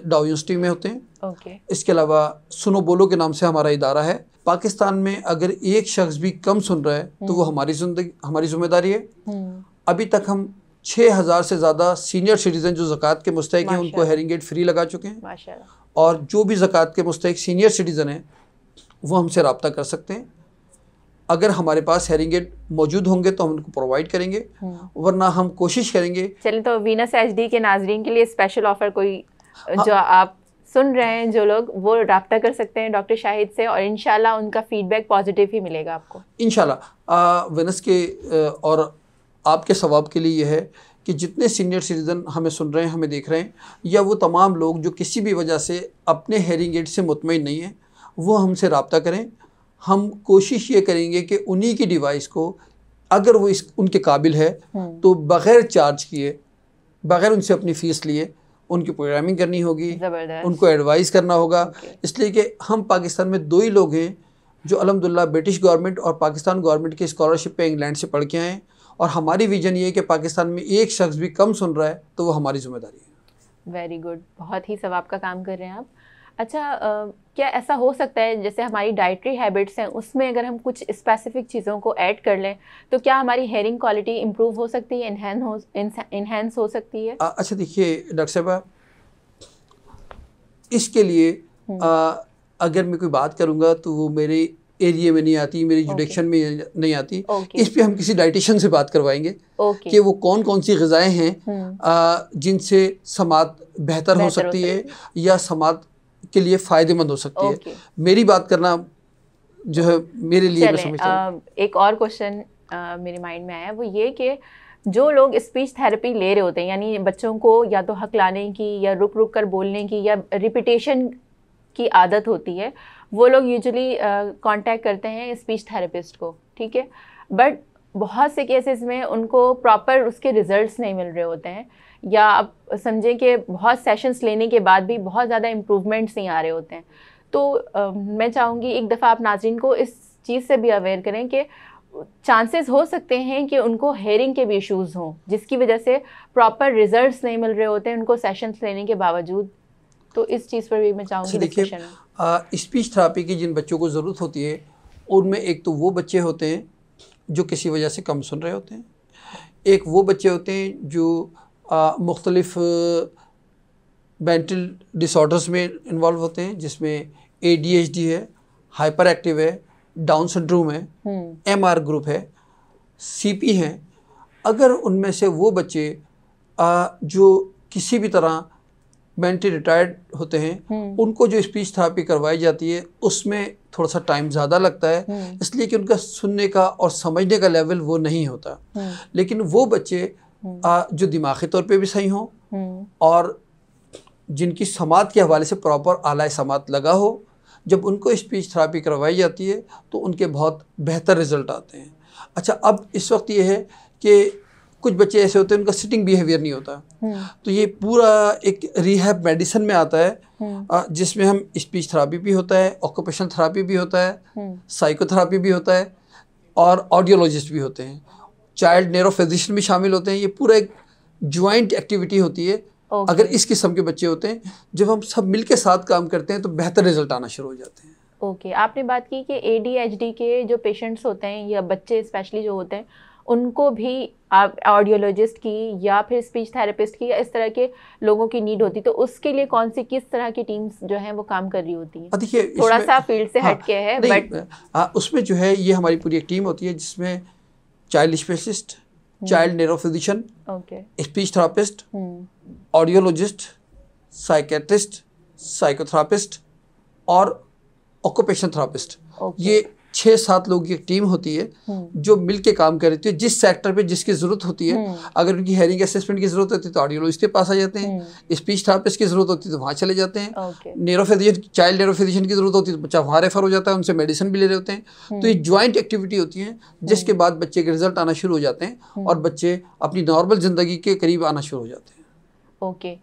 डाउ यूनिवर्सिटी में होते हैं okay. इसके अलावा सुनो बोलो के नाम से हमारा इदारा है पाकिस्तान में अगर एक शख्स भी कम सुन रहा है तो वो हम्म। हमारी जिंदगी हमारी जिम्मेदारी है हम्म। अभी तक हम छः हज़ार से ज़्यादा सीनियर सिटीज़न जो जक़ात के मुस्तक हैं उनको हेरिंग एड फ्री लगा चुके हैं और जो भी जक़ात के मुस्तक सीनियर सिटीज़न हैं वो हमसे रबता कर सकते हैं अगर हमारे पास हेरिंगेट मौजूद होंगे तो हम उनको प्रोवाइड करेंगे हम्म। वरना हम कोशिश करेंगे चलें तो वीनस एचडी के नाजरीन के लिए स्पेशल ऑफर कोई हाँ, जो आप सुन रहे हैं जो लोग वो रबता कर सकते हैं डॉक्टर शाहिद से और इनशाला उनका फीडबैक पॉजिटिव ही मिलेगा आपको इनशाला वेनस के और आपके सवाब के लिए यह है कि जितने सीनियर सिटीज़न हमें सुन रहे हैं हमें देख रहे हैं या वो तमाम लोग जो किसी भी वजह से अपने हेरिंग एड से मुतमिन नहीं हैं वो हमसे रबता करें हम कोशिश ये करेंगे कि उन्हीं की डिवाइस को अगर वो इस उनके काबिल है हम्म। तो बग़ैर चार्ज किए बग़ैर उनसे अपनी फ़ीस लिए उनकी प्रोग्रामिंग करनी होगी उनको एडवाइस करना होगा इसलिए कि हम पाकिस्तान में दो ही लोग हैं जो अलहमदिल्ला ब्रिटिश गवर्नमेंट और पाकिस्तान गवर्नमेंट की स्कॉलरशिप पे इंग्लैंड से पढ़ के आएँ और हमारी विजन ये है कि पाकिस्तान में एक शख्स भी कम सुन रहा है तो वो हमारी जिम्मेदारी है वेरी गुड बहुत ही सवाब का काम कर रहे हैं आप अच्छा क्या ऐसा हो सकता है जैसे हमारी डाइटरी हैबिट्स हैं उसमें अगर हम कुछ स्पेसिफिक चीज़ों को ऐड कर लें तो क्या हमारी हेयरिंग क्वालिटी इम्प्रूव हो सकती है इन्हेंस हो सकती है अच्छा देखिए डॉक्टर साहबा इसके लिए आ, हम्म। अगर मैं कोई बात करूँगा तो वो मेरे एरिए में नहीं आती मेरी जुडिक्शन okay. में नहीं आती okay. इस पर हम किसी डाइटिशन से बात करवाएंगे okay. कि वो कौन कौन सी गज़ाएँ हैं हम्म। जिनसे समात बेहतर हो सकती है या समात के लिए फ़ायदेमंद हो सकती okay. है मेरी बात करना जो है मेरे लिए मैं समझता एक और क्वेश्चन मेरे माइंड में आया वो ये कि जो लोग स्पीच थेरेपी ले रहे होते हैं यानी बच्चों को या तो हक लाने की या रुक रुक कर बोलने की या रिपीटेशन की आदत होती है वो लोग यूजुअली कांटेक्ट करते हैं स्पीच थेरेपिस्ट को ठीक है बट बहुत से केसेस में उनको प्रॉपर उसके रिजल्ट्स नहीं मिल रहे होते हैं या आप समझें कि बहुत सेशंस लेने के बाद भी बहुत ज़्यादा इम्प्रूवमेंट्स नहीं आ रहे होते हैं तो आ, मैं चाहूँगी एक दफ़ा आप नाजरन को इस चीज़ से भी अवेयर करें कि चांसेस हो सकते हैं कि उनको हेयरिंग के भी इश्यूज़ हों जिसकी वजह से प्रॉपर रिजल्ट्स नहीं मिल रहे होते हैं उनको सेशंस लेने के बावजूद तो इस चीज़ पर भी मैं चाहूँगी अच्छा, देखिए स्पीच थेरापी की जिन बच्चों को ज़रूरत होती है उनमें एक तो वो बच्चे होते हैं जो किसी वजह से कम सुन रहे होते हैं एक वो बच्चे होते हैं जो मुख्तलफ़ मेंटल डिसऑर्डर्स में इन्वॉल्व होते हैं जिसमें ए डी एच डी है हाइपर एक्टिव है डाउन सिंड्रोम है एम आर ग्रुप है सी पी है अगर उनमें से वो बच्चे आ, जो किसी भी तरह मेंटली रिटायर्ड होते हैं हम्म। उनको जो स्पीच थेरापी करवाई जाती है उसमें थोड़ा सा टाइम ज़्यादा लगता है हम्म। इसलिए कि उनका सुनने का और समझने का लेवल वो नहीं होता हम्म। लेकिन वो बच्चे जो दिमागी तौर पे भी सही हों हम्म। और जिनकी समात के हवाले से प्रॉपर आलाय समात लगा हो जब उनको स्पीच थेरापी करवाई जाती है तो उनके बहुत बेहतर रिजल्ट आते हैं अच्छा अब इस वक्त ये है कि कुछ बच्चे ऐसे होते हैं उनका सिटिंग बिहेवियर नहीं होता हम्म। तो ये पूरा एक रिहैब मेडिसिन में आता है हम्म। जिसमें हम स्पीच थेरापी भी होता है ऑक्यूपेशन थेरापी भी होता है साइकोथेरापी भी होता है और ऑडियोलॉजिस्ट भी होते हैं चाइल्ड नेरो फिजिशियन भी शामिल होते हैं ये पूरा एक ज्वाइंट एक्टिविटी होती है okay. अगर इस किस्म के बच्चे होते हैं जब हम सब मिल के साथ काम करते हैं तो बेहतर रिजल्ट आना शुरू हो जाते हैं ओके okay. आपने बात की कि ए के जो पेशेंट्स होते हैं या बच्चे स्पेशली जो होते हैं उनको भी आप ऑडियोलॉजिस्ट की या फिर स्पीच थेरेपिस्ट की या इस तरह के लोगों की नीड होती तो उसके लिए कौन सी किस तरह की टीम्स जो है वो काम कर रही होती है हाँ, थोड़ा सा फील्ड से हाँ, हट के है बट हाँ, उसमें जो है ये हमारी पूरी एक टीम होती है जिसमें child specialist child neurophysician speech therapist audiologist psychiatrist psychotherapist और ऑक्यूपेशन थेरापिस्ट ये छः सात लोग की टीम होती है हम्म। जो मिल के काम करती है जिस सेक्टर पे जिसकी ज़रूरत होती है हम्म। अगर उनकी हेयरिंग असेसमेंट की ज़रूरत होती है तो ऑडियोलॉजिस्ट के पास आ जाते हैं स्पीच हम्म। थेरापिस्ट की ज़रूरत होती है तो वहाँ चले जाते हैं नेरोफेजिशन चाइल्ड नेरोफेजिशन की ज़रूरत होती है तो बच्चा वहाँ रेफर हो जाता है उनसे मेडिसिन भी ले रहे होते हैं तो ये ज्वाइंट एक्टिविटी होती है जिसके बाद बच्चे के रिजल्ट आना शुरू हो जाते हैं और बच्चे अपनी नॉर्मल ज़िंदगी के करीब आना शुरू हो जाते हैं ओके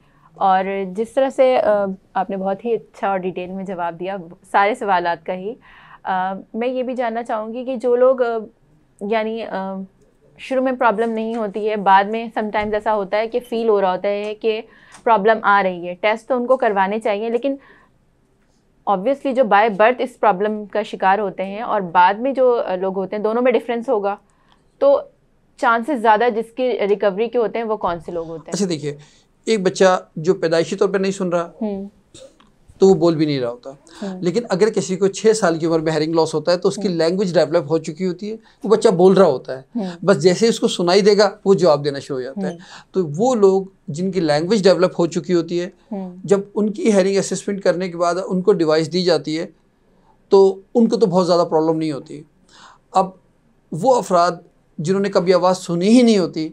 और जिस तरह से आपने बहुत ही अच्छा और डिटेल में जवाब दिया सारे सवाल का ही मैं ये भी जानना चाहूँगी कि जो लोग यानी शुरू में प्रॉब्लम नहीं होती है बाद में समटाइम्स ऐसा होता है कि फ़ील हो रहा होता है कि प्रॉब्लम आ रही है टेस्ट तो उनको करवाने चाहिए लेकिन ऑब्वियसली जो बाय बर्थ इस प्रॉब्लम का शिकार होते हैं और बाद में जो लोग होते हैं दोनों में डिफरेंस होगा तो चांसेस ज़्यादा जिसकी रिकवरी के होते हैं वो कौन से लोग होते हैं अच्छा देखिए एक बच्चा जो पैदाइशी तौर पर नहीं सुन रहा हम्म। तो वो बोल भी नहीं रहा होता हाँ। लेकिन अगर किसी को छः साल की उम्र में हेरिंग लॉस होता है तो उसकी लैंग्वेज हाँ। डेवलप हो चुकी होती है वो बच्चा बोल रहा होता है हाँ। बस जैसे ही उसको सुनाई देगा वो जवाब देना शुरू हो जाता है तो वो लोग जिनकी लैंग्वेज डेवलप हो चुकी होती है जब उनकी हेरिंग असेसमेंट करने के बाद उनको डिवाइस दी जाती है तो उनको तो बहुत ज़्यादा प्रॉब्लम नहीं होती अब वो अफराद जिन्होंने कभी आवाज़ सुनी ही नहीं होती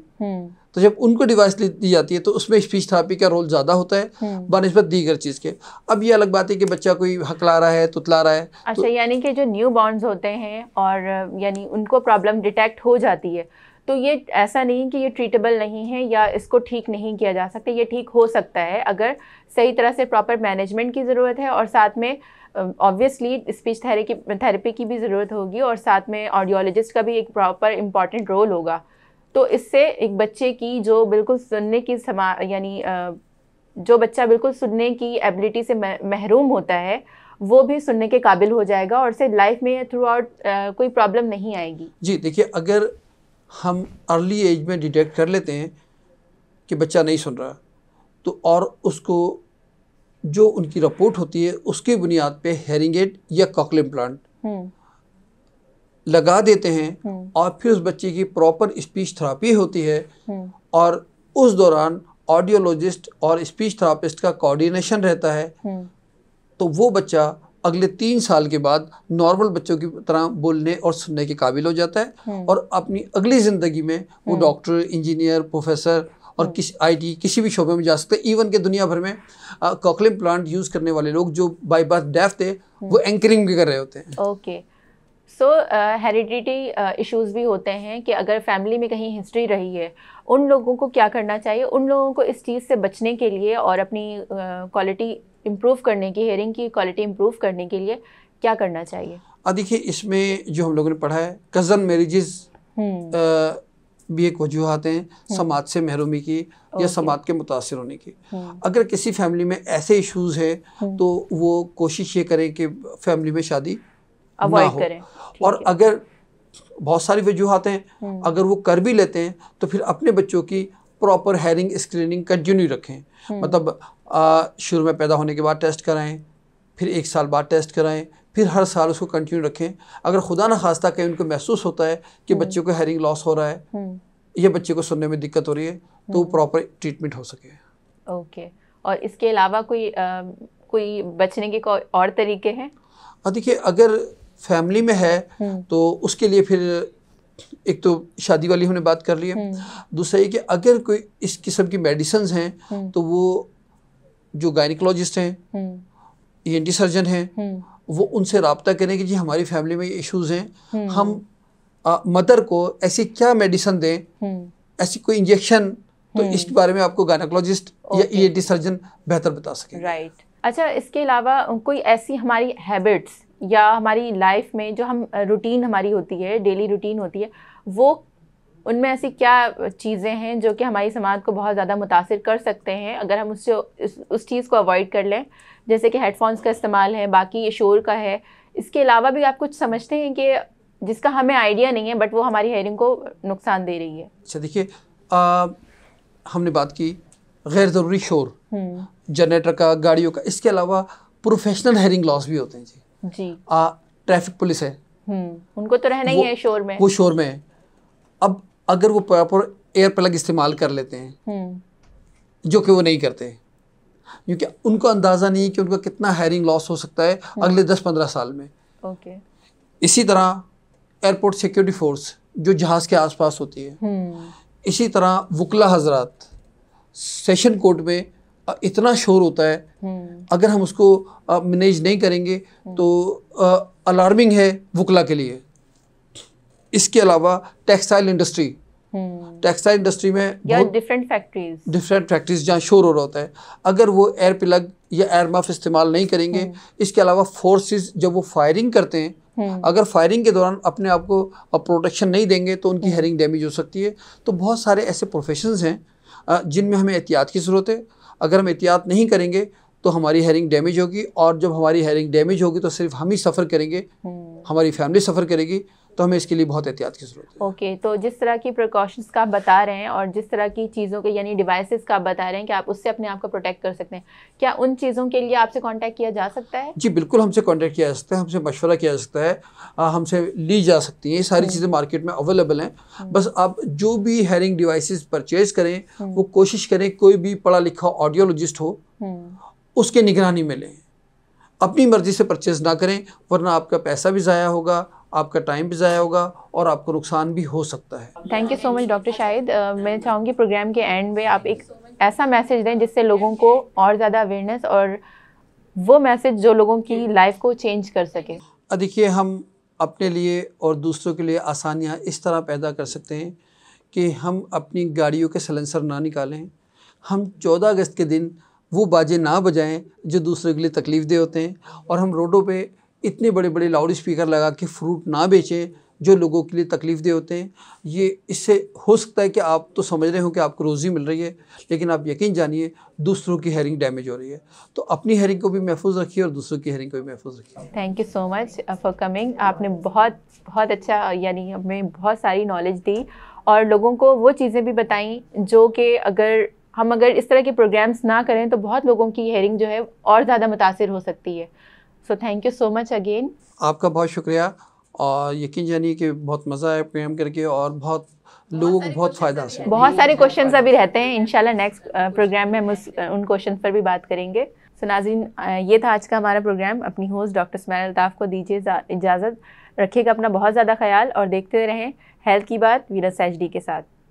तो जब उनको डिवाइस दी जाती है तो उसमें स्पीच थेरापी का रोल ज़्यादा होता है हम्म। बनस्बत दीगर चीज़ के अब ये अलग बात है कि बच्चा कोई हकला रहा है तुतला रहा है तो अच्छा तो, यानी कि जो न्यू बॉर्नस होते हैं और यानी उनको प्रॉब्लम डिटेक्ट हो जाती है तो ये ऐसा नहीं कि ये ट्रीटेबल नहीं है या इसको ठीक नहीं किया जा सकता ये ठीक हो सकता है अगर सही तरह से प्रॉपर मैनेजमेंट की ज़रूरत है और साथ में ऑब्वियसली स्पीच थेरेपी थेरेपी की भी ज़रूरत होगी और साथ में ऑडियोलॉजिस्ट का भी एक प्रॉपर इम्पॉर्टेंट रोल होगा तो इससे एक बच्चे की जो बिल्कुल सुनने की समा यानी जो बच्चा बिल्कुल सुनने की एबिलिटी से महरूम होता है वो भी सुनने के काबिल हो जाएगा और से लाइफ में थ्रू आउट कोई प्रॉब्लम नहीं आएगी जी देखिए अगर हम अर्ली एज में डिटेक्ट कर लेते हैं कि बच्चा नहीं सुन रहा तो और उसको जो उनकी रिपोर्ट होती है उसकी बुनियाद पे हेरिंग एड या कॉकलिन प्लांट लगा देते हैं हम्म। और फिर उस बच्चे की प्रॉपर स्पीच थेरापी होती है हम्म। और उस दौरान ऑडियोलॉजिस्ट और स्पीच थेरापिस्ट का कोऑर्डिनेशन रहता है हम्म। तो वो बच्चा अगले तीन साल के बाद नॉर्मल बच्चों की तरह बोलने और सुनने के काबिल हो जाता है और अपनी अगली ज़िंदगी में वो डॉक्टर इंजीनियर प्रोफेसर और किस आईटी किसी भी शोबे में जा सकते हैं इवन के दुनिया भर में कॉकलिम प्लांट यूज़ करने वाले लोग जो बाई बर्थ डेफ थे वो एंकरिंग भी कर रहे होते हैं okay okay. So heredity issues भी होते हैं कि अगर फैमिली में कहीं हिस्ट्री रही है उन लोगों को क्या करना चाहिए उन लोगों को इस चीज़ से बचने के लिए और अपनी क्वालिटी uh, इम्प्रूव करने की हेयरिंग की क्वालिटी इम्प्रूव करने के लिए क्या करना चाहिए देखिए इसमें जो हम लोगों ने पढ़ा है कज़न मैरिजेस हम्म। uh, भी एक वजूहत हैं हम्म। समाज से महरूमी की या समाज के मुतासर होने की हम्म। अगर किसी फैमिली में ऐसे इश्यूज हैं तो वो कोशिश ये करें कि फैमिली में शादी अवॉइड करें और अगर बहुत सारी वजूहत हैं हम्म। अगर वो कर भी लेते हैं तो फिर अपने बच्चों की प्रॉपर हेयरिंग स्क्रीनिंग कंटिन्यू रखें हम्म। मतलब शुरू में पैदा होने के बाद टेस्ट कराएं फिर एक साल बाद टेस्ट कराएं फिर हर साल उसको कंटिन्यू रखें अगर खुदा ना खास्ता कहीं उनको महसूस होता है कि हम्म। बच्चे को हेयरिंग लॉस हो रहा है या बच्चे को सुनने में दिक्कत हो रही है तो वो प्रॉपर ट्रीटमेंट हो सके ओके और इसके अलावा कोई आ, कोई बचने के कोई और तरीके हैं देखिए अगर फैमिली में है हम्म। तो उसके लिए फिर एक तो शादी वाली हमने बात कर ली है हम्म। दूसरा ये कि अगर कोई इस किस्म की मेडिसन्स हैं हम्म। तो वो जो गायनिकोलॉजिस्ट हैं ई सर्जन हैं वो उनसे रबता करें कि जी हमारी फैमिली में ये इश्यूज़ हैं हम आ, मदर को ऐसी क्या मेडिसन दें ऐसी कोई इंजेक्शन तो इस बारे में आपको गायनाकोलॉजिस्ट या ई सर्जन बेहतर बता सके राइट अच्छा इसके अलावा कोई ऐसी हमारी हैबिट्स या हमारी लाइफ में जो हम रूटीन हमारी होती है डेली रूटीन होती है वो उनमें ऐसी क्या चीज़ें हैं जो कि हमारी समाज को बहुत ज़्यादा मुतासर कर सकते हैं अगर हम उससे उस, उस चीज़ को अवॉइड कर लें जैसे कि हेडफोन्स का इस्तेमाल है बाकी शोर का है इसके अलावा भी आप कुछ समझते हैं कि जिसका हमें आइडिया नहीं है बट वो हमारी हेयरिंग को नुकसान दे रही है अच्छा देखिए हमने बात की गैर ज़रूरी शोर हम्म। जनरेटर का गाड़ियों का इसके अलावा प्रोफेशनल हेयरिंग लॉस भी होते हैं जी ट्रैफिक पुलिस है हम्म, उनको तो रहना ही है शोर में वो शोर में है अब अगर वो प्रॉपर एयर प्लग इस्तेमाल कर लेते हैं हम्म। जो कि वो नहीं करते क्योंकि उनको अंदाज़ा नहीं है कि उनका कितना हायरिंग लॉस हो सकता है हम्म। अगले दस पंद्रह साल में ओके इसी तरह एयरपोर्ट सिक्योरिटी फोर्स जो जहाज़ के आसपास होती है इसी तरह वकला हजरत सेशन कोर्ट में इतना शोर होता है हम्म। अगर हम उसको मैनेज नहीं करेंगे हम्म। तो अलार्मिंग है वकला के लिए इसके अलावा टेक्सटाइल इंडस्ट्री टेक्सटाइल इंडस्ट्री में डिफरेंट फैक्ट्रीज डिफरेंट फैक्ट्रीज जहाँ शोर हो रहा होता है अगर वो एयर प्लग या एयर मफ इस्तेमाल नहीं करेंगे हम्म। इसके अलावा फोर्सेस जब वो फायरिंग करते हैं अगर फायरिंग के दौरान अपने आप को प्रोटेक्शन नहीं देंगे तो उनकी हेयरिंग डैमेज हो सकती है तो बहुत सारे ऐसे प्रोफेशंस हैं जिनमें हमें एहतियात की ज़रूरत है अगर हम एहतियात नहीं करेंगे तो हमारी हेयरिंग डैमेज होगी और जब हमारी हेयरिंग डैमेज होगी तो सिर्फ हम ही सफ़र करेंगे हम्म। हमारी फैमिली सफ़र करेगी तो हमें इसके लिए बहुत एहतियात की जरूरत है ओके okay, तो जिस तरह की प्रिकॉशंस का आप बता रहे हैं और जिस तरह की चीज़ों के यानी डिवाइसेस का आप बता रहे हैं कि आप उससे अपने आप को प्रोटेक्ट कर सकते हैं क्या उन चीज़ों के लिए आपसे कॉन्टैक्ट किया जा सकता है जी बिल्कुल हमसे कॉन्टैक्ट किया जा सकता है हमसे मशवरा किया जा सकता है हमसे ली जा सकती हैं ये सारी हम्म। चीज़ें मार्केट में अवेलेबल हैं हम्म। बस आप जो भी हेयरिंग डिवाइस परचेज करें हम्म। वो कोशिश करें कोई भी पढ़ा लिखा ऑडियोलॉजिस्ट हो उसके निगरानी में लें अपनी मर्ज़ी से परचेज़ ना करें वरना आपका पैसा भी ज़ाया होगा आपका टाइम भी ज़ाया होगा और आपको नुकसान भी हो सकता है thank you so much doctor Shahid मैं चाहूँगी प्रोग्राम के एंड में आप एक ऐसा मैसेज दें जिससे लोगों को और ज़्यादा अवेयरनेस और वो मैसेज जो लोगों की लाइफ को चेंज कर सके देखिए हम अपने लिए और दूसरों के लिए आसानियाँ इस तरह पैदा कर सकते हैं कि हम अपनी गाड़ियों के सलेंसर ना निकालें हम 14 अगस्त के दिन वो बाजे ना बजाएं जो दूसरे के लिए तकलीफ़ दे होते हैं और हम रोडों पे इतने बड़े बड़े लाउड स्पीकर लगा के फ्रूट ना बेचें जो लोगों के लिए तकलीफ़ दे होते हैं ये इससे हो सकता है कि आप तो समझ रहे हो कि आपको रोज़ी मिल रही है लेकिन आप यकीन जानिए दूसरों की हेयरिंग डैमेज हो रही है तो अपनी हेयरिंग को भी महफूज रखिए और दूसरों की हेयरिंग को भी महफूज रखिए thank you so much for coming आपने बहुत बहुत अच्छा uh, यानी हमें बहुत सारी नॉलेज दी और लोगों को वो चीज़ें भी बताई जो कि अगर हम अगर इस तरह के प्रोग्राम्स ना करें तो बहुत लोगों की हेयरिंग जो है और ज़्यादा मुतासर हो सकती है so thank you so much again आपका बहुत शुक्रिया और यकीन जानिए कि बहुत मज़ा आया प्रेम करके और बहुत लोग बहुत फ़ायदा से बहुत सारे क्वेश्चन अभी रहते हैं इनशाला नेक्स्ट प्रोग्राम में हम उस उन क्वेश्चन पर भी बात करेंगे सो नाजीन ये था आज का हमारा प्रोग्राम अपनी होस्ट डॉक्टर स्मैन अल्ताफ़ को दीजिए इजाज़त रखिएगा अपना बहुत ज़्यादा ख्याल और देखते रहें हेल्थ की बात वीरस एच के साथ